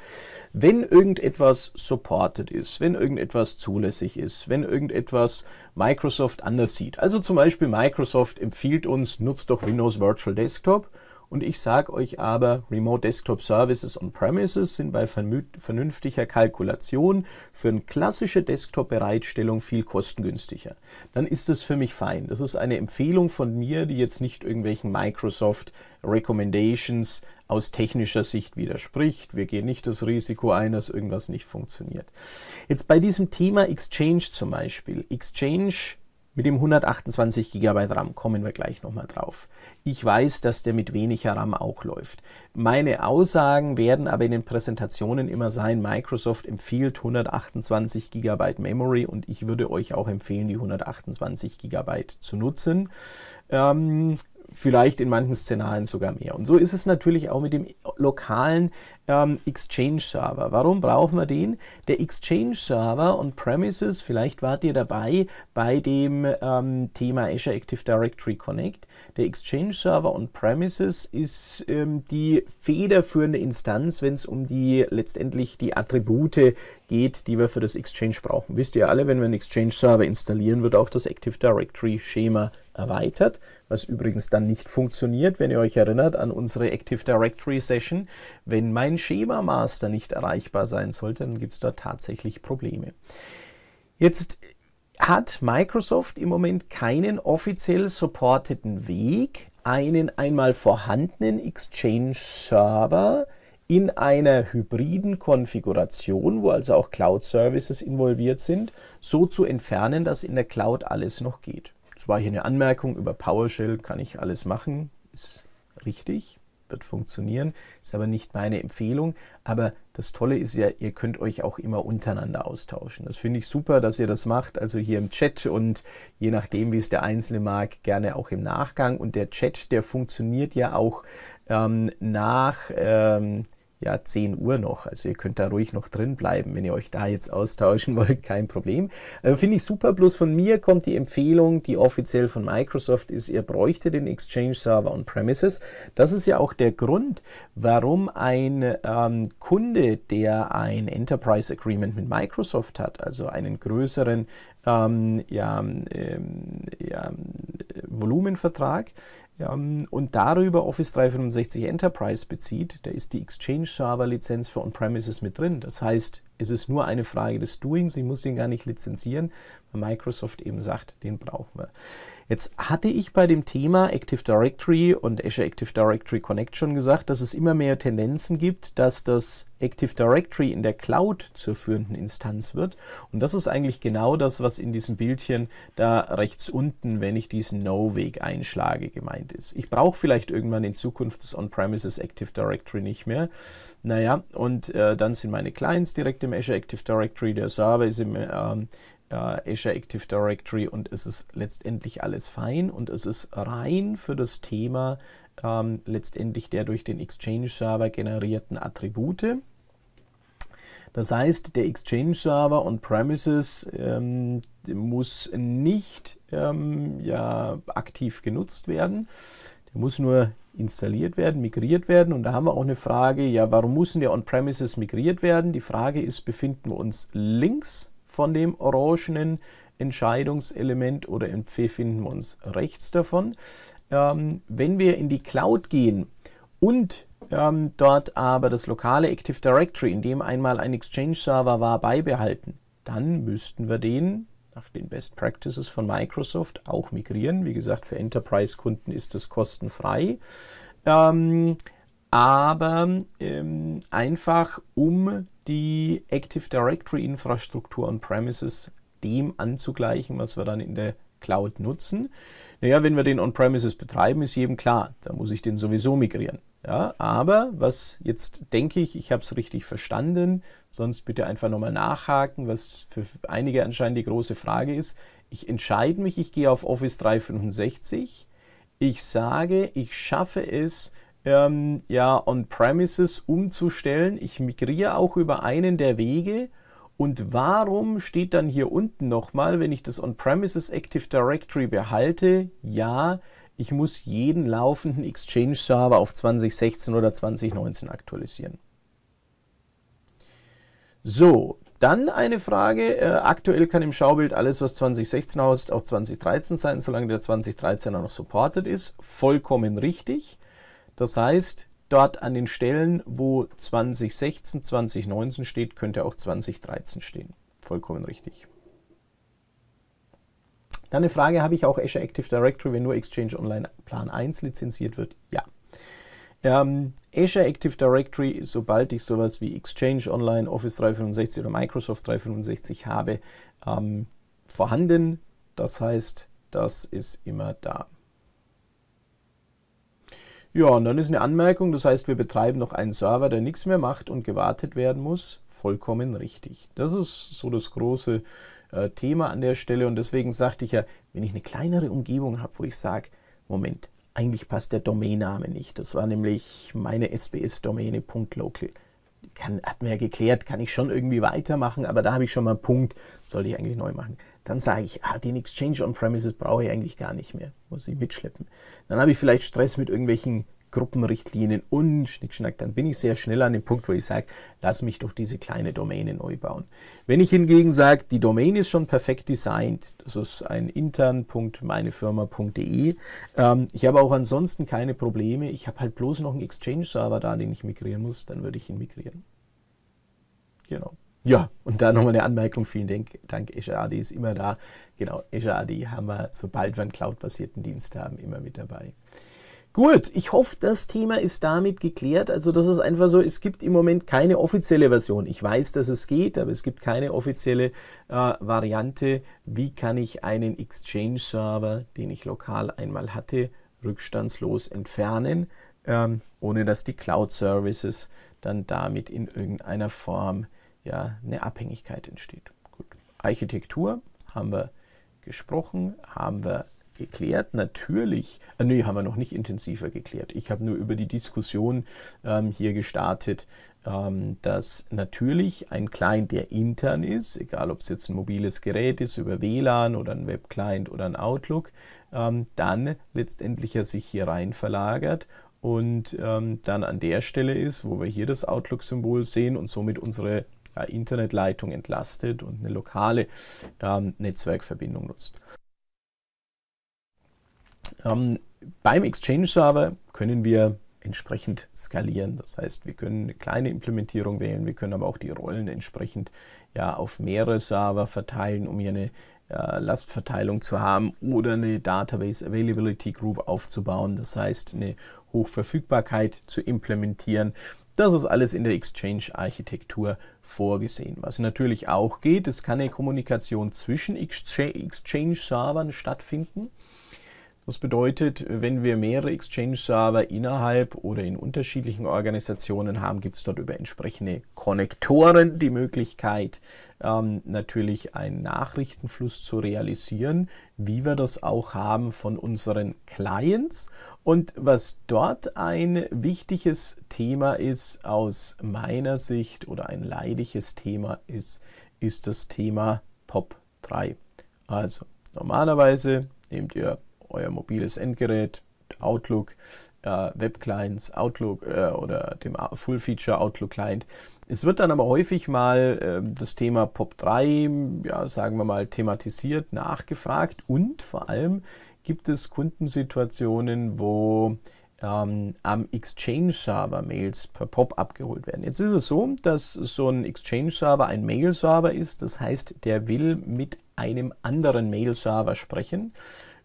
Wenn irgendetwas supported ist, wenn irgendetwas zulässig ist, wenn irgendetwas Microsoft anders sieht, also zum Beispiel Microsoft empfiehlt uns, nutzt doch Windows Virtual Desktop, und ich sage euch aber, Remote Desktop Services on-premises sind bei vernünftiger Kalkulation für eine klassische Desktop-Bereitstellung viel kostengünstiger. Dann ist das für mich fein. Das ist eine Empfehlung von mir, die jetzt nicht irgendwelchen Microsoft Recommendations aus technischer Sicht widerspricht. Wir gehen nicht das Risiko ein, dass irgendwas nicht funktioniert. Jetzt bei diesem Thema Exchange zum Beispiel. Exchange mit dem 128 GB RAM kommen wir gleich nochmal drauf. Ich weiß, dass der mit weniger RAM auch läuft. Meine Aussagen werden aber in den Präsentationen immer sein, Microsoft empfiehlt 128 GB Memory und ich würde euch auch empfehlen, die 128 GB zu nutzen. Ähm, vielleicht in manchen Szenarien sogar mehr. Und so ist es natürlich auch mit dem lokalen ähm, Exchange-Server. Warum brauchen wir den? Der Exchange-Server on-premises, vielleicht wart ihr dabei bei dem ähm, Thema Azure Active Directory Connect. Der Exchange-Server on-premises ist ähm, die federführende Instanz, wenn es um die letztendlich die Attribute geht, die wir für das Exchange brauchen. Wisst ihr alle, wenn wir einen Exchange-Server installieren, wird auch das Active Directory-Schema erweitert was übrigens dann nicht funktioniert, wenn ihr euch erinnert an unsere Active Directory Session. Wenn mein Schema Master nicht erreichbar sein sollte, dann gibt es dort tatsächlich Probleme. Jetzt hat Microsoft im Moment keinen offiziell supporteten Weg, einen einmal vorhandenen Exchange-Server in einer hybriden Konfiguration, wo also auch Cloud-Services involviert sind, so zu entfernen, dass in der Cloud alles noch geht. Es war hier eine Anmerkung, über PowerShell kann ich alles machen. Ist richtig, wird funktionieren, ist aber nicht meine Empfehlung. Aber das Tolle ist ja, ihr könnt euch auch immer untereinander austauschen. Das finde ich super, dass ihr das macht, also hier im Chat und je nachdem, wie es der Einzelne mag, gerne auch im Nachgang. Und der Chat, der funktioniert ja auch ähm, nach... Ähm, ja 10 Uhr noch. Also ihr könnt da ruhig noch drin bleiben, wenn ihr euch da jetzt austauschen wollt, kein Problem. Äh, Finde ich super, bloß von mir kommt die Empfehlung, die offiziell von Microsoft ist, ihr bräuchte den Exchange Server on-premises. Das ist ja auch der Grund, warum ein ähm, Kunde, der ein Enterprise Agreement mit Microsoft hat, also einen größeren ähm, ja, ähm, ja, ähm, Volumenvertrag, ähm, und darüber Office 365 Enterprise bezieht, da ist die Exchange Server Lizenz für On-Premises mit drin. Das heißt, es ist nur eine Frage des Doings. Ich muss den gar nicht lizenzieren, weil Microsoft eben sagt, den brauchen wir. Jetzt hatte ich bei dem Thema Active Directory und Azure Active Directory Connect schon gesagt, dass es immer mehr Tendenzen gibt, dass das Active Directory in der Cloud zur führenden Instanz wird. Und das ist eigentlich genau das, was in diesem Bildchen da rechts unten, wenn ich diesen No-Weg einschlage, gemeint ist. Ich brauche vielleicht irgendwann in Zukunft das On-Premises Active Directory nicht mehr. Naja, und äh, dann sind meine Clients direkt im Azure Active Directory, der Server ist im ähm, äh, Azure Active Directory und es ist letztendlich alles fein und es ist rein für das Thema ähm, letztendlich der durch den Exchange-Server generierten Attribute. Das heißt, der Exchange-Server on-premises ähm, muss nicht ähm, ja, aktiv genutzt werden. Der muss nur installiert werden, migriert werden. Und da haben wir auch eine Frage, ja, warum müssen die On-Premises migriert werden? Die Frage ist, befinden wir uns links von dem orangenen Entscheidungselement oder befinden wir uns rechts davon? Ähm, wenn wir in die Cloud gehen und ähm, dort aber das lokale Active Directory, in dem einmal ein Exchange-Server war, beibehalten, dann müssten wir den nach den Best Practices von Microsoft auch migrieren. Wie gesagt, für Enterprise-Kunden ist das kostenfrei. Ähm, aber ähm, einfach um die Active Directory Infrastruktur on-premises dem anzugleichen, was wir dann in der Cloud nutzen. Naja, wenn wir den on-premises betreiben, ist jedem klar, da muss ich den sowieso migrieren. Ja, aber was jetzt denke ich, ich habe es richtig verstanden, Sonst bitte einfach nochmal nachhaken, was für einige anscheinend die große Frage ist. Ich entscheide mich, ich gehe auf Office 365. Ich sage, ich schaffe es, ähm, ja, on-premises umzustellen. Ich migriere auch über einen der Wege. Und warum steht dann hier unten nochmal, wenn ich das On-Premises Active Directory behalte, ja, ich muss jeden laufenden Exchange-Server auf 2016 oder 2019 aktualisieren. So, dann eine Frage. Äh, aktuell kann im Schaubild alles, was 2016 heißt, auch 2013 sein, solange der 2013er noch supported ist. Vollkommen richtig. Das heißt, dort an den Stellen, wo 2016, 2019 steht, könnte auch 2013 stehen. Vollkommen richtig. Dann eine Frage, habe ich auch Azure Active Directory, wenn nur Exchange Online Plan 1 lizenziert wird? Ja. Ähm, Azure Active Directory, sobald ich sowas wie Exchange Online, Office 365 oder Microsoft 365 habe, ähm, vorhanden. Das heißt, das ist immer da. Ja, und dann ist eine Anmerkung, das heißt, wir betreiben noch einen Server, der nichts mehr macht und gewartet werden muss. Vollkommen richtig. Das ist so das große äh, Thema an der Stelle und deswegen sagte ich ja, wenn ich eine kleinere Umgebung habe, wo ich sage, Moment, eigentlich passt der Domainname nicht. Das war nämlich meine sbs-domäne.local. hat mir ja geklärt, kann ich schon irgendwie weitermachen, aber da habe ich schon mal einen Punkt, sollte ich eigentlich neu machen. Dann sage ich, ah, den Exchange on-Premises brauche ich eigentlich gar nicht mehr, muss ich mitschleppen. Dann habe ich vielleicht Stress mit irgendwelchen Gruppenrichtlinien und Schnickschnack, dann bin ich sehr schnell an dem Punkt, wo ich sage, lass mich doch diese kleine Domäne neu bauen. Wenn ich hingegen sage, die Domain ist schon perfekt designt, das ist ein intern.meinefirma.de, ähm, ich habe auch ansonsten keine Probleme, ich habe halt bloß noch einen Exchange-Server da, den ich migrieren muss, dann würde ich ihn migrieren. Genau. Ja, und da nochmal eine Anmerkung. Vielen Dank. Dank Azure AD ist immer da. Genau, Azure AD haben wir, sobald wir einen cloud-basierten Dienst haben, immer mit dabei. Gut, ich hoffe, das Thema ist damit geklärt. Also das ist einfach so, es gibt im Moment keine offizielle Version. Ich weiß, dass es geht, aber es gibt keine offizielle äh, Variante. Wie kann ich einen Exchange-Server, den ich lokal einmal hatte, rückstandslos entfernen, ähm, ohne dass die Cloud-Services dann damit in irgendeiner Form ja, eine Abhängigkeit entsteht. Gut. Architektur haben wir gesprochen, haben wir geklärt. Natürlich, äh, nee, haben wir noch nicht intensiver geklärt. Ich habe nur über die Diskussion ähm, hier gestartet, ähm, dass natürlich ein Client, der intern ist, egal ob es jetzt ein mobiles Gerät ist, über WLAN oder ein Webclient oder ein Outlook, ähm, dann letztendlich ja sich hier rein verlagert und ähm, dann an der Stelle ist, wo wir hier das Outlook-Symbol sehen und somit unsere Internetleitung entlastet und eine lokale ähm, Netzwerkverbindung nutzt. Ähm, beim Exchange-Server können wir entsprechend skalieren. Das heißt, wir können eine kleine Implementierung wählen, wir können aber auch die Rollen entsprechend ja, auf mehrere Server verteilen, um hier eine äh, Lastverteilung zu haben oder eine Database Availability Group aufzubauen. Das heißt, eine Hochverfügbarkeit zu implementieren. Das ist alles in der Exchange-Architektur vorgesehen. Was natürlich auch geht, es kann eine Kommunikation zwischen Exchange-Servern stattfinden. Das bedeutet, wenn wir mehrere Exchange-Server innerhalb oder in unterschiedlichen Organisationen haben, gibt es dort über entsprechende Konnektoren die Möglichkeit, ähm, natürlich einen Nachrichtenfluss zu realisieren, wie wir das auch haben von unseren Clients. Und was dort ein wichtiges Thema ist aus meiner Sicht oder ein leidiges Thema ist, ist das Thema POP3. Also normalerweise nehmt ihr euer mobiles Endgerät, Outlook, äh, web Outlook äh, oder dem Full-Feature Outlook-Client. Es wird dann aber häufig mal äh, das Thema POP3, ja, sagen wir mal, thematisiert, nachgefragt und vor allem gibt es Kundensituationen, wo ähm, am Exchange-Server Mails per POP abgeholt werden. Jetzt ist es so, dass so ein Exchange-Server ein Mail-Server ist, das heißt, der will mit einem anderen Mail-Server sprechen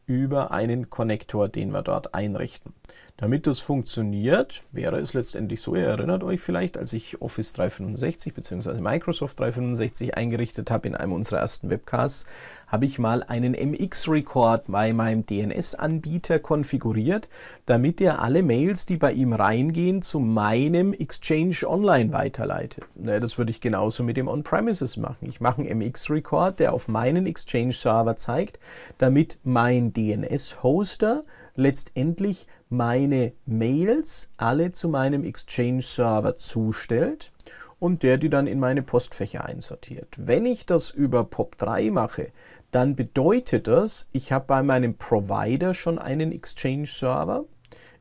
über einen Konnektor, den wir dort einrichten. Damit das funktioniert, wäre es letztendlich so, ihr erinnert euch vielleicht, als ich Office 365 bzw. Microsoft 365 eingerichtet habe in einem unserer ersten Webcasts, habe ich mal einen MX-Record bei meinem DNS-Anbieter konfiguriert, damit er alle Mails, die bei ihm reingehen, zu meinem Exchange Online weiterleitet. Naja, ne, das würde ich genauso mit dem On-Premises machen. Ich mache einen MX-Record, der auf meinen Exchange-Server zeigt, damit mein DNS-Hoster letztendlich meine Mails alle zu meinem Exchange-Server zustellt und der die dann in meine Postfächer einsortiert. Wenn ich das über POP3 mache, dann bedeutet das, ich habe bei meinem Provider schon einen Exchange-Server.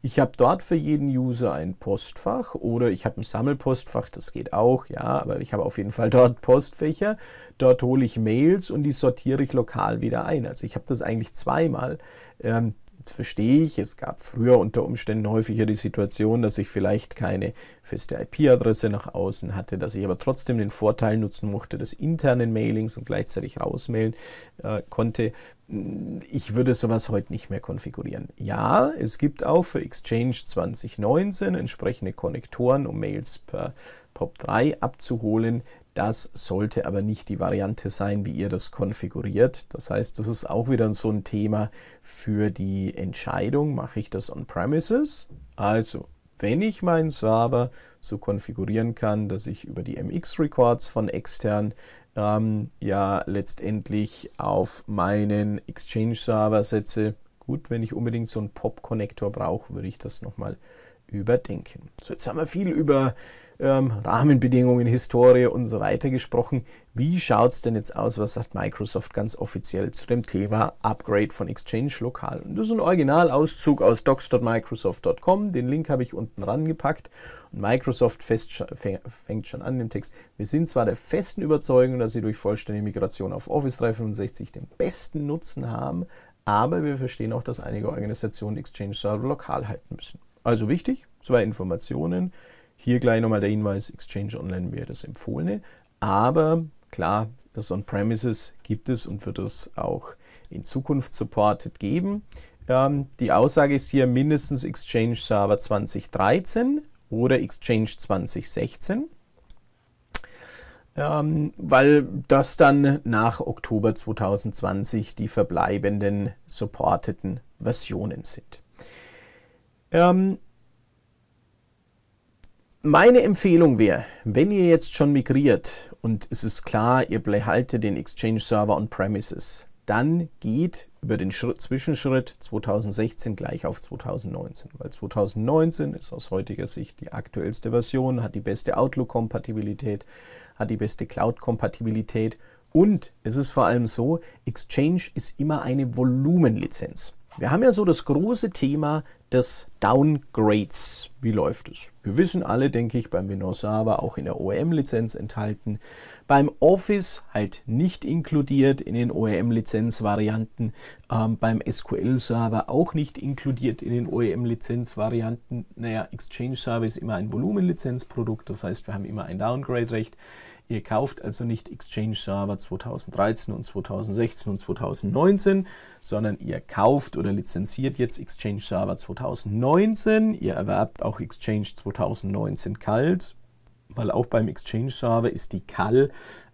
Ich habe dort für jeden User ein Postfach oder ich habe ein Sammelpostfach, das geht auch, ja, aber ich habe auf jeden Fall dort Postfächer. Dort hole ich Mails und die sortiere ich lokal wieder ein. Also ich habe das eigentlich zweimal. Ähm, verstehe ich. Es gab früher unter Umständen häufiger die Situation, dass ich vielleicht keine feste IP-Adresse nach außen hatte, dass ich aber trotzdem den Vorteil nutzen mochte des internen Mailings und gleichzeitig rausmailen äh, konnte. Ich würde sowas heute nicht mehr konfigurieren. Ja, es gibt auch für Exchange 2019 entsprechende Konnektoren, um Mails per POP3 abzuholen, das sollte aber nicht die Variante sein, wie ihr das konfiguriert. Das heißt, das ist auch wieder so ein Thema für die Entscheidung, mache ich das on-premises? Also, wenn ich meinen Server so konfigurieren kann, dass ich über die MX-Records von extern ähm, ja letztendlich auf meinen Exchange-Server setze. Gut, wenn ich unbedingt so einen pop connector brauche, würde ich das nochmal überdenken. So, jetzt haben wir viel über ähm, Rahmenbedingungen, Historie und so weiter gesprochen. Wie schaut es denn jetzt aus? Was sagt Microsoft ganz offiziell zu dem Thema Upgrade von Exchange lokal? Und das ist ein Originalauszug aus docs.microsoft.com. Den Link habe ich unten rangepackt. Und Microsoft fest, fängt schon an im Text. Wir sind zwar der festen Überzeugung, dass Sie durch vollständige Migration auf Office 365 den besten Nutzen haben, aber wir verstehen auch, dass einige Organisationen Exchange Server lokal halten müssen. Also wichtig, zwei Informationen. Hier gleich nochmal der Hinweis, Exchange Online wäre das empfohlene. Aber klar, das On-Premises gibt es und wird es auch in Zukunft supported geben. Ähm, die Aussage ist hier mindestens Exchange Server 2013 oder Exchange 2016, ähm, weil das dann nach Oktober 2020 die verbleibenden supporteten Versionen sind. Ähm, meine Empfehlung wäre, wenn ihr jetzt schon migriert und es ist klar, ihr behaltet den Exchange Server on-premises, dann geht über den Schritt, Zwischenschritt 2016 gleich auf 2019, weil 2019 ist aus heutiger Sicht die aktuellste Version, hat die beste Outlook-Kompatibilität, hat die beste Cloud-Kompatibilität und es ist vor allem so, Exchange ist immer eine Volumenlizenz. Wir haben ja so das große Thema des Downgrades. Wie läuft es? Wir wissen alle, denke ich, beim Windows Server auch in der OEM-Lizenz enthalten. Beim Office halt nicht inkludiert in den OEM-Lizenzvarianten. Ähm, beim SQL Server auch nicht inkludiert in den OEM-Lizenzvarianten. Naja, Exchange Server ist immer ein Volumen-Lizenzprodukt. das heißt, wir haben immer ein Downgrade-Recht. Ihr kauft also nicht Exchange Server 2013 und 2016 und 2019, sondern ihr kauft oder lizenziert jetzt Exchange Server 2019. Ihr erwerbt auch Exchange 2019 kalt, weil auch beim Exchange Server ist die CAL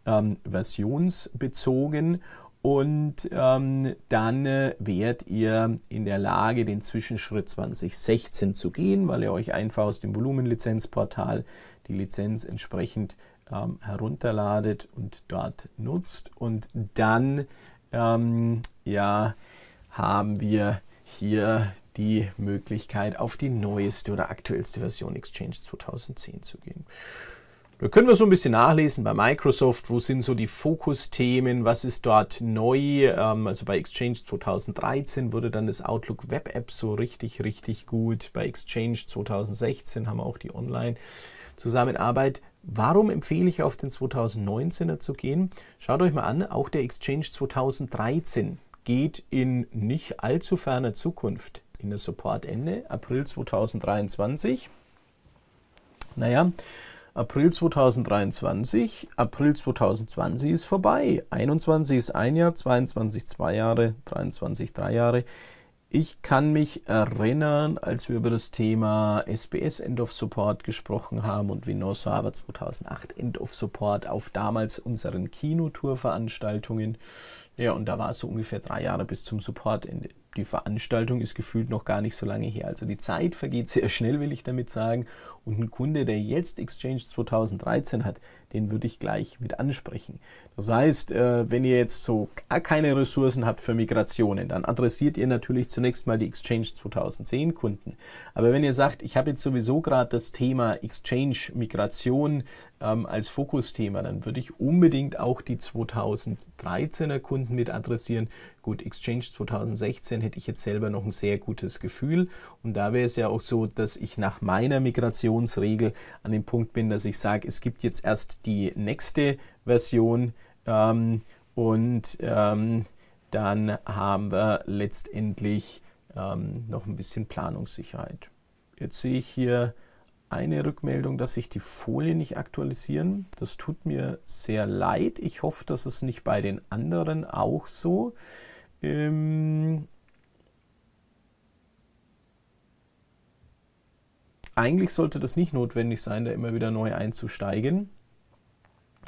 ähm, versionsbezogen und ähm, dann äh, wärt ihr in der Lage, den Zwischenschritt 2016 zu gehen, weil ihr euch einfach aus dem Volumenlizenzportal die Lizenz entsprechend ähm, herunterladet und dort nutzt. Und dann ähm, ja, haben wir hier die Möglichkeit, auf die neueste oder aktuellste Version Exchange 2010 zu gehen. Da können wir so ein bisschen nachlesen bei Microsoft, wo sind so die Fokusthemen, was ist dort neu. Ähm, also bei Exchange 2013 wurde dann das Outlook Web App so richtig, richtig gut. Bei Exchange 2016 haben wir auch die Online-Zusammenarbeit Warum empfehle ich auf den 2019er zu gehen? Schaut euch mal an, auch der Exchange 2013 geht in nicht allzu ferner Zukunft in das Supportende, April 2023. Naja, April 2023, April 2020 ist vorbei. 21 ist ein Jahr, 22 zwei Jahre, 23 drei Jahre. Ich kann mich erinnern, als wir über das Thema SBS End of Support gesprochen haben und Windows Server 2008 End of Support auf damals unseren Kinotour-Veranstaltungen. Ja, und da war es so ungefähr drei Jahre bis zum Supportende. Die Veranstaltung ist gefühlt noch gar nicht so lange her. Also die Zeit vergeht sehr schnell, will ich damit sagen. Und ein Kunde, der jetzt Exchange 2013 hat, den würde ich gleich mit ansprechen. Das heißt, äh, wenn ihr jetzt so gar keine Ressourcen habt für Migrationen, dann adressiert ihr natürlich zunächst mal die Exchange 2010 Kunden. Aber wenn ihr sagt, ich habe jetzt sowieso gerade das Thema Exchange Migration, ähm, als Fokusthema, dann würde ich unbedingt auch die 2013er Kunden mit adressieren. Gut, Exchange 2016 hätte ich jetzt selber noch ein sehr gutes Gefühl. Und da wäre es ja auch so, dass ich nach meiner Migrationsregel an dem Punkt bin, dass ich sage, es gibt jetzt erst die nächste Version ähm, und ähm, dann haben wir letztendlich ähm, noch ein bisschen Planungssicherheit. Jetzt sehe ich hier eine Rückmeldung, dass sich die Folien nicht aktualisieren. Das tut mir sehr leid. Ich hoffe, dass es nicht bei den anderen auch so. Ähm Eigentlich sollte das nicht notwendig sein, da immer wieder neu einzusteigen.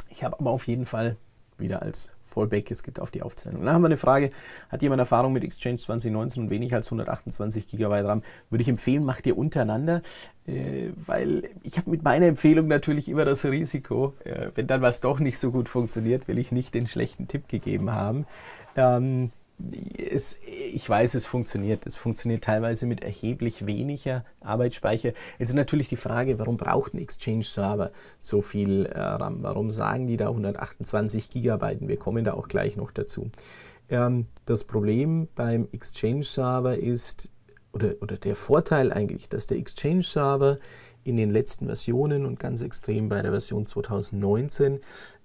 Ich habe aber auf jeden Fall wieder als Fallback. Es gibt auf die Aufzählung. Dann haben wir eine Frage, hat jemand Erfahrung mit Exchange 2019 und weniger als 128 GB RAM? Würde ich empfehlen, macht ihr untereinander, äh, weil ich habe mit meiner Empfehlung natürlich immer das Risiko, äh, wenn dann was doch nicht so gut funktioniert, will ich nicht den schlechten Tipp gegeben haben. Ähm, es, ich weiß, es funktioniert. Es funktioniert teilweise mit erheblich weniger Arbeitsspeicher. Jetzt ist natürlich die Frage, warum braucht ein Exchange-Server so viel äh, RAM? Warum sagen die da 128 GB? Wir kommen da auch gleich noch dazu. Ähm, das Problem beim Exchange-Server ist, oder, oder der Vorteil eigentlich, dass der Exchange-Server in den letzten Versionen und ganz extrem bei der Version 2019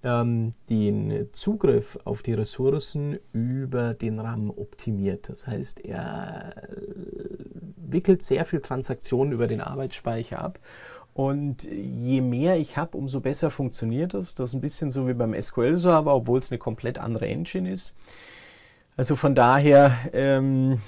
ähm, den Zugriff auf die Ressourcen über den RAM optimiert. Das heißt, er äh, wickelt sehr viel Transaktionen über den Arbeitsspeicher ab. Und je mehr ich habe, umso besser funktioniert das. Das ist ein bisschen so wie beim SQL-Server, obwohl es eine komplett andere Engine ist. Also von daher ähm,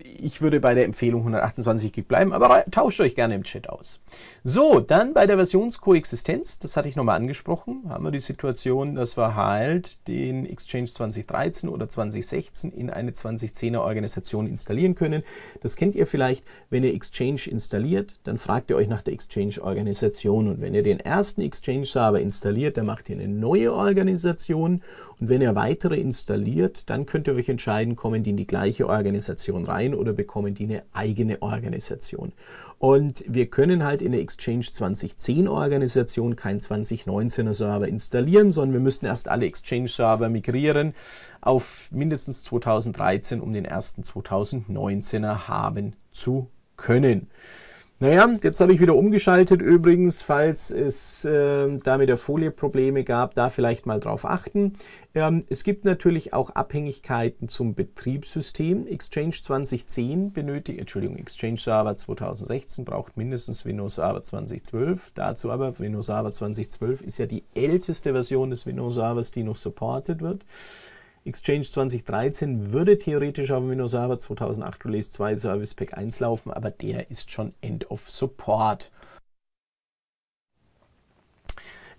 ich würde bei der Empfehlung 128 Gig bleiben, aber tauscht euch gerne im Chat aus. So, dann bei der Versionskoexistenz, das hatte ich nochmal angesprochen, haben wir die Situation, dass wir halt den Exchange 2013 oder 2016 in eine 2010er Organisation installieren können. Das kennt ihr vielleicht, wenn ihr Exchange installiert, dann fragt ihr euch nach der Exchange Organisation und wenn ihr den ersten Exchange Server installiert, dann macht ihr eine neue Organisation und wenn ihr weitere installiert, dann könnt ihr euch entscheiden, kommen die in die gleiche Organisation rein rein oder bekommen die eine eigene Organisation. Und wir können halt in der Exchange 2010 Organisation kein 2019er Server installieren, sondern wir müssten erst alle Exchange Server migrieren auf mindestens 2013, um den ersten 2019er haben zu können. Naja, jetzt habe ich wieder umgeschaltet übrigens, falls es äh, da mit der Folie Probleme gab, da vielleicht mal drauf achten. Ähm, es gibt natürlich auch Abhängigkeiten zum Betriebssystem. Exchange 2010 benötigt, Entschuldigung, Exchange Server 2016 braucht mindestens Windows Server 2012. Dazu aber, Windows Server 2012 ist ja die älteste Version des Windows Servers, die noch supported wird. Exchange 2013 würde theoretisch auf Windows Server 2008 Release 2 Service Pack 1 laufen, aber der ist schon End of Support.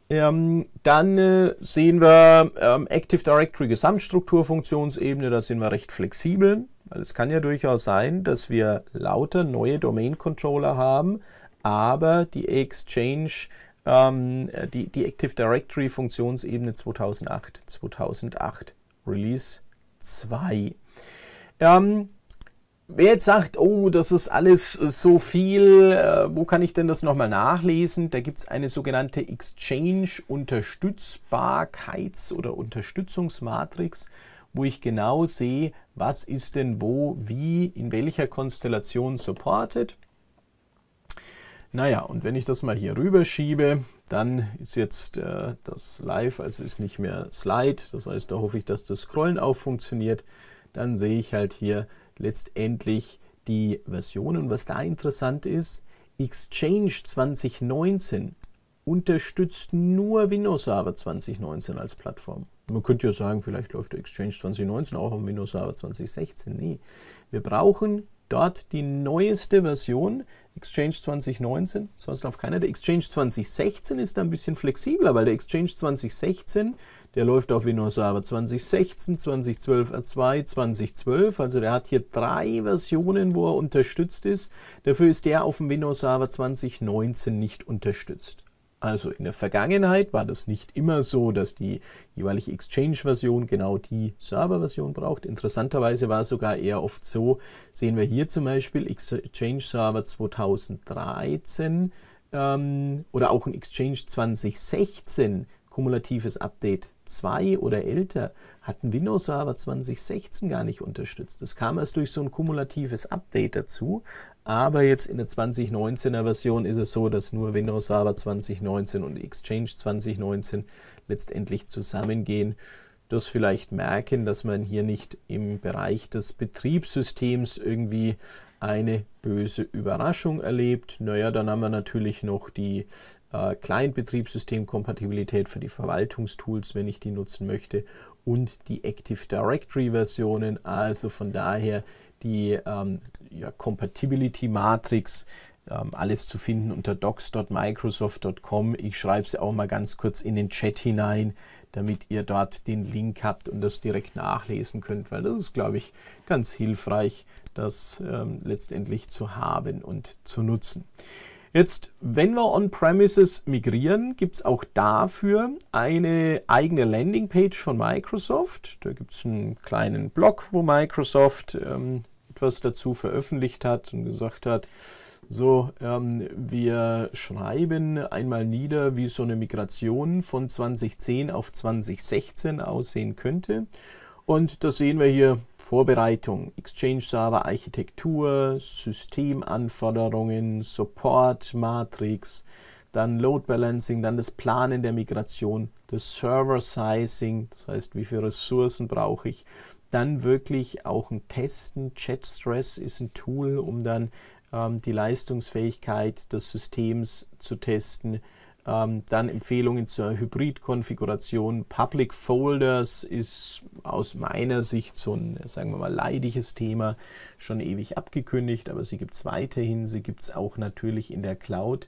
Ähm, dann äh, sehen wir ähm, Active Directory Gesamtstrukturfunktionsebene, da sind wir recht flexibel, weil es kann ja durchaus sein, dass wir lauter neue Domain-Controller haben, aber die Exchange, ähm, die, die Active Directory Funktionsebene 2008, 2008 Release 2. Ähm, wer jetzt sagt, oh, das ist alles äh, so viel, äh, wo kann ich denn das nochmal nachlesen? Da gibt es eine sogenannte Exchange-Unterstützbarkeits- oder Unterstützungsmatrix, wo ich genau sehe, was ist denn wo, wie, in welcher Konstellation supported naja, und wenn ich das mal hier rüber schiebe, dann ist jetzt äh, das Live, also ist nicht mehr Slide. Das heißt, da hoffe ich, dass das Scrollen auch funktioniert. Dann sehe ich halt hier letztendlich die Versionen. was da interessant ist, Exchange 2019 unterstützt nur Windows Server 2019 als Plattform. Man könnte ja sagen, vielleicht läuft der Exchange 2019 auch auf Windows Server 2016. Nee, wir brauchen dort die neueste Version, Exchange 2019, sonst auf keiner. Der Exchange 2016 ist da ein bisschen flexibler, weil der Exchange 2016, der läuft auf Windows Server 2016, 2012 R2, 2012. Also der hat hier drei Versionen, wo er unterstützt ist. Dafür ist der auf dem Windows Server 2019 nicht unterstützt. Also in der Vergangenheit war das nicht immer so, dass die jeweilige Exchange-Version genau die Server-Version braucht. Interessanterweise war es sogar eher oft so, sehen wir hier zum Beispiel Exchange Server 2013 ähm, oder auch ein Exchange 2016, kumulatives Update 2 oder älter, hatten Windows-Server 2016 gar nicht unterstützt. Das kam erst durch so ein kumulatives Update dazu. Aber jetzt in der 2019er Version ist es so, dass nur Windows Server 2019 und Exchange 2019 letztendlich zusammengehen. Das vielleicht merken, dass man hier nicht im Bereich des Betriebssystems irgendwie eine böse Überraschung erlebt. Naja, dann haben wir natürlich noch die äh, Client-Betriebssystem-Kompatibilität für die Verwaltungstools, wenn ich die nutzen möchte, und die Active Directory-Versionen. Also von daher die ähm, ja, Compatibility Matrix, ähm, alles zu finden unter docs.microsoft.com. Ich schreibe sie auch mal ganz kurz in den Chat hinein, damit ihr dort den Link habt und das direkt nachlesen könnt, weil das ist, glaube ich, ganz hilfreich, das ähm, letztendlich zu haben und zu nutzen. Jetzt, wenn wir on-premises migrieren, gibt es auch dafür eine eigene Landingpage von Microsoft. Da gibt es einen kleinen Blog, wo Microsoft ähm, etwas dazu veröffentlicht hat und gesagt hat, so, ähm, wir schreiben einmal nieder, wie so eine Migration von 2010 auf 2016 aussehen könnte. Und da sehen wir hier, Vorbereitung, Exchange Server, Architektur, Systemanforderungen, Support, Matrix, dann Load Balancing, dann das Planen der Migration, das Server Sizing, das heißt, wie viele Ressourcen brauche ich, dann wirklich auch ein Testen. Chat Stress ist ein Tool, um dann ähm, die Leistungsfähigkeit des Systems zu testen. Ähm, dann Empfehlungen zur Hybrid-Konfiguration. Public Folders ist aus meiner Sicht so ein, sagen wir mal, leidiges Thema, schon ewig abgekündigt, aber sie gibt es weiterhin. Sie gibt es auch natürlich in der Cloud.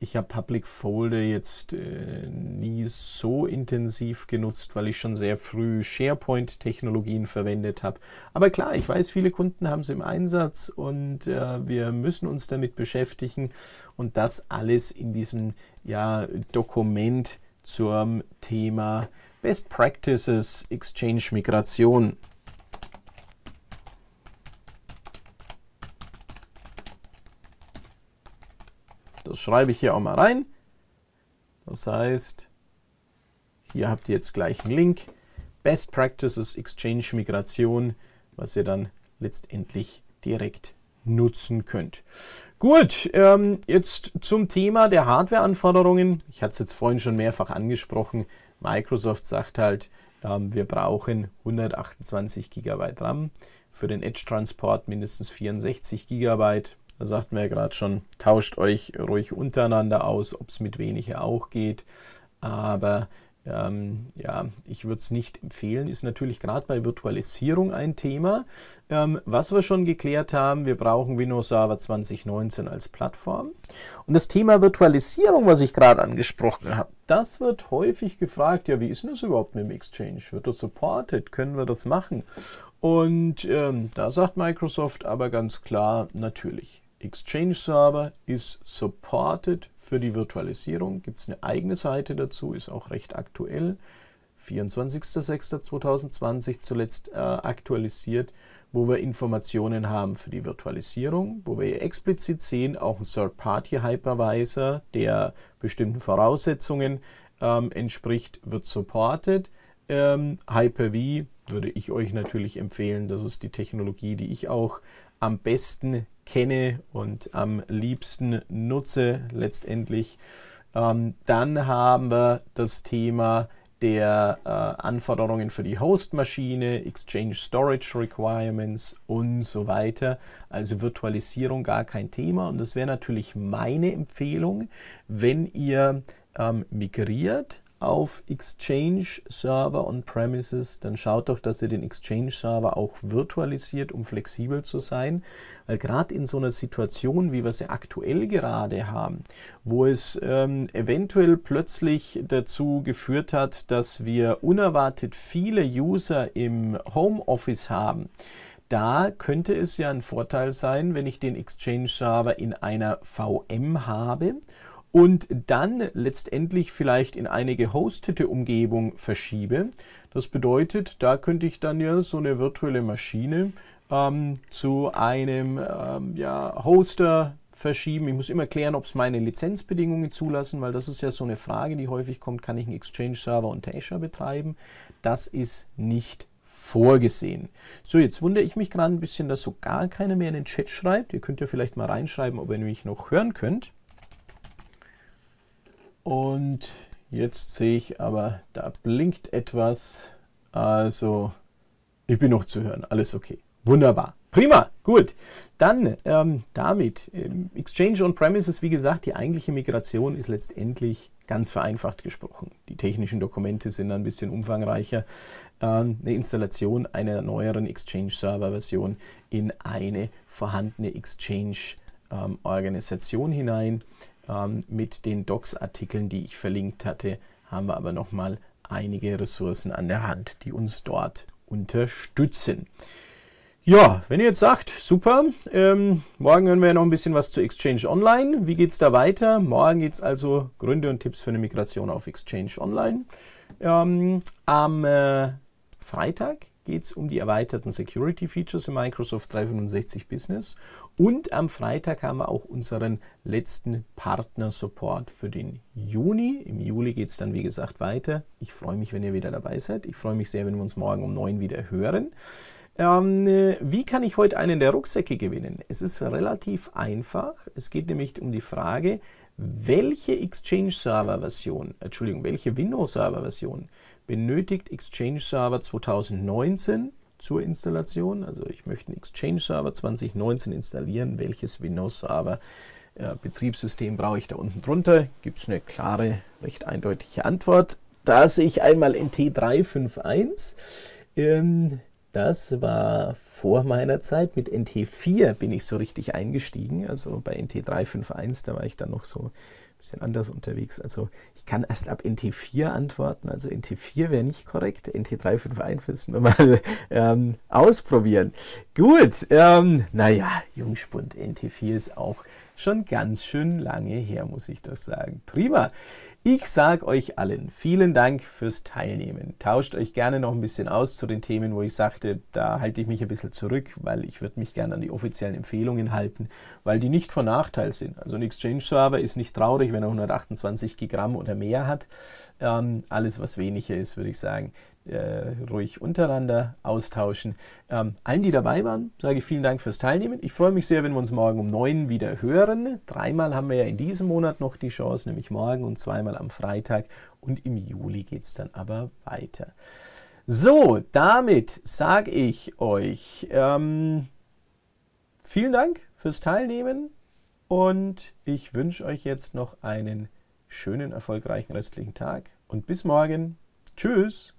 Ich habe Public Folder jetzt äh, nie so intensiv genutzt, weil ich schon sehr früh SharePoint-Technologien verwendet habe. Aber klar, ich weiß, viele Kunden haben es im Einsatz und äh, wir müssen uns damit beschäftigen und das alles in diesem ja, Dokument zum Thema Best Practices Exchange Migration. Das schreibe ich hier auch mal rein. Das heißt, hier habt ihr jetzt gleich einen Link. Best Practices Exchange Migration, was ihr dann letztendlich direkt nutzen könnt. Gut, ähm, jetzt zum Thema der Hardware-Anforderungen. Ich hatte es jetzt vorhin schon mehrfach angesprochen. Microsoft sagt halt, ähm, wir brauchen 128 GB RAM, für den Edge-Transport mindestens 64 GB da sagten wir ja gerade schon, tauscht euch ruhig untereinander aus, ob es mit weniger auch geht. Aber ähm, ja, ich würde es nicht empfehlen, ist natürlich gerade bei Virtualisierung ein Thema. Ähm, was wir schon geklärt haben, wir brauchen Windows Server 2019 als Plattform. Und das Thema Virtualisierung, was ich gerade angesprochen habe, das wird häufig gefragt, ja, wie ist denn das überhaupt mit dem Exchange? Wird das supported? Können wir das machen? Und ähm, da sagt Microsoft aber ganz klar, natürlich. Exchange Server ist supported für die Virtualisierung. Gibt es eine eigene Seite dazu, ist auch recht aktuell. 24.06.2020 zuletzt äh, aktualisiert, wo wir Informationen haben für die Virtualisierung, wo wir explizit sehen, auch ein Third-Party-Hypervisor, der bestimmten Voraussetzungen ähm, entspricht, wird supported. Ähm, Hyper-V würde ich euch natürlich empfehlen, das ist die Technologie, die ich auch am besten kenne und am liebsten nutze letztendlich. Ähm, dann haben wir das Thema der äh, Anforderungen für die Hostmaschine, Exchange Storage Requirements und so weiter. Also Virtualisierung gar kein Thema. Und das wäre natürlich meine Empfehlung, wenn ihr ähm, migriert, auf Exchange Server on-premises, dann schaut doch, dass ihr den Exchange Server auch virtualisiert, um flexibel zu sein. Weil gerade in so einer Situation, wie wir sie aktuell gerade haben, wo es ähm, eventuell plötzlich dazu geführt hat, dass wir unerwartet viele User im Homeoffice haben, da könnte es ja ein Vorteil sein, wenn ich den Exchange Server in einer VM habe und dann letztendlich vielleicht in eine gehostete Umgebung verschiebe. Das bedeutet, da könnte ich dann ja so eine virtuelle Maschine ähm, zu einem ähm, ja, Hoster verschieben. Ich muss immer klären, ob es meine Lizenzbedingungen zulassen, weil das ist ja so eine Frage, die häufig kommt, kann ich einen Exchange-Server unter Azure betreiben? Das ist nicht vorgesehen. So, jetzt wundere ich mich gerade ein bisschen, dass so gar keiner mehr in den Chat schreibt. Ihr könnt ja vielleicht mal reinschreiben, ob ihr mich noch hören könnt. Und jetzt sehe ich aber, da blinkt etwas. Also, ich bin noch zu hören. Alles okay. Wunderbar. Prima, gut. Dann ähm, damit, ähm, Exchange on-Premises, wie gesagt, die eigentliche Migration ist letztendlich ganz vereinfacht gesprochen. Die technischen Dokumente sind ein bisschen umfangreicher. Ähm, eine Installation einer neueren Exchange-Server-Version in eine vorhandene Exchange-Organisation ähm, hinein. Ähm, mit den Docs-Artikeln, die ich verlinkt hatte, haben wir aber nochmal einige Ressourcen an der Hand, die uns dort unterstützen. Ja, wenn ihr jetzt sagt, super, ähm, morgen hören wir ja noch ein bisschen was zu Exchange Online. Wie geht es da weiter? Morgen geht es also Gründe und Tipps für eine Migration auf Exchange Online. Ähm, am äh, Freitag geht es um die erweiterten Security Features im Microsoft 365 Business. Und am Freitag haben wir auch unseren letzten Partner-Support für den Juni. Im Juli geht es dann, wie gesagt, weiter. Ich freue mich, wenn ihr wieder dabei seid. Ich freue mich sehr, wenn wir uns morgen um 9 wieder hören. Ähm, äh, wie kann ich heute einen der Rucksäcke gewinnen? Es ist relativ einfach. Es geht nämlich um die Frage, welche Exchange-Server-Version, Entschuldigung, welche Windows-Server-Version benötigt Exchange Server 2019 zur Installation. Also ich möchte einen Exchange Server 2019 installieren. Welches Windows Server äh, Betriebssystem brauche ich da unten drunter? Gibt es eine klare, recht eindeutige Antwort. Da sehe ich einmal NT351. Ähm, das war vor meiner Zeit. Mit NT4 bin ich so richtig eingestiegen. Also bei NT351, da war ich dann noch so bisschen anders unterwegs. Also ich kann erst ab NT4 antworten. Also NT4 wäre nicht korrekt. NT351 müssen wir mal ähm, ausprobieren. Gut, ähm, naja, Jungspund NT4 ist auch Schon ganz schön lange her, muss ich doch sagen. Prima. Ich sage euch allen vielen Dank fürs Teilnehmen. Tauscht euch gerne noch ein bisschen aus zu den Themen, wo ich sagte, da halte ich mich ein bisschen zurück, weil ich würde mich gerne an die offiziellen Empfehlungen halten, weil die nicht von Nachteil sind. Also ein Exchange-Server ist nicht traurig, wenn er 128 Gigramm oder mehr hat. Ähm, alles, was weniger ist, würde ich sagen, äh, ruhig untereinander austauschen. Ähm, allen, die dabei waren, sage ich vielen Dank fürs Teilnehmen. Ich freue mich sehr, wenn wir uns morgen um neun wieder hören. Dreimal haben wir ja in diesem Monat noch die Chance, nämlich morgen und zweimal am Freitag. Und im Juli geht es dann aber weiter. So, damit sage ich euch ähm, vielen Dank fürs Teilnehmen und ich wünsche euch jetzt noch einen schönen, erfolgreichen restlichen Tag und bis morgen. Tschüss!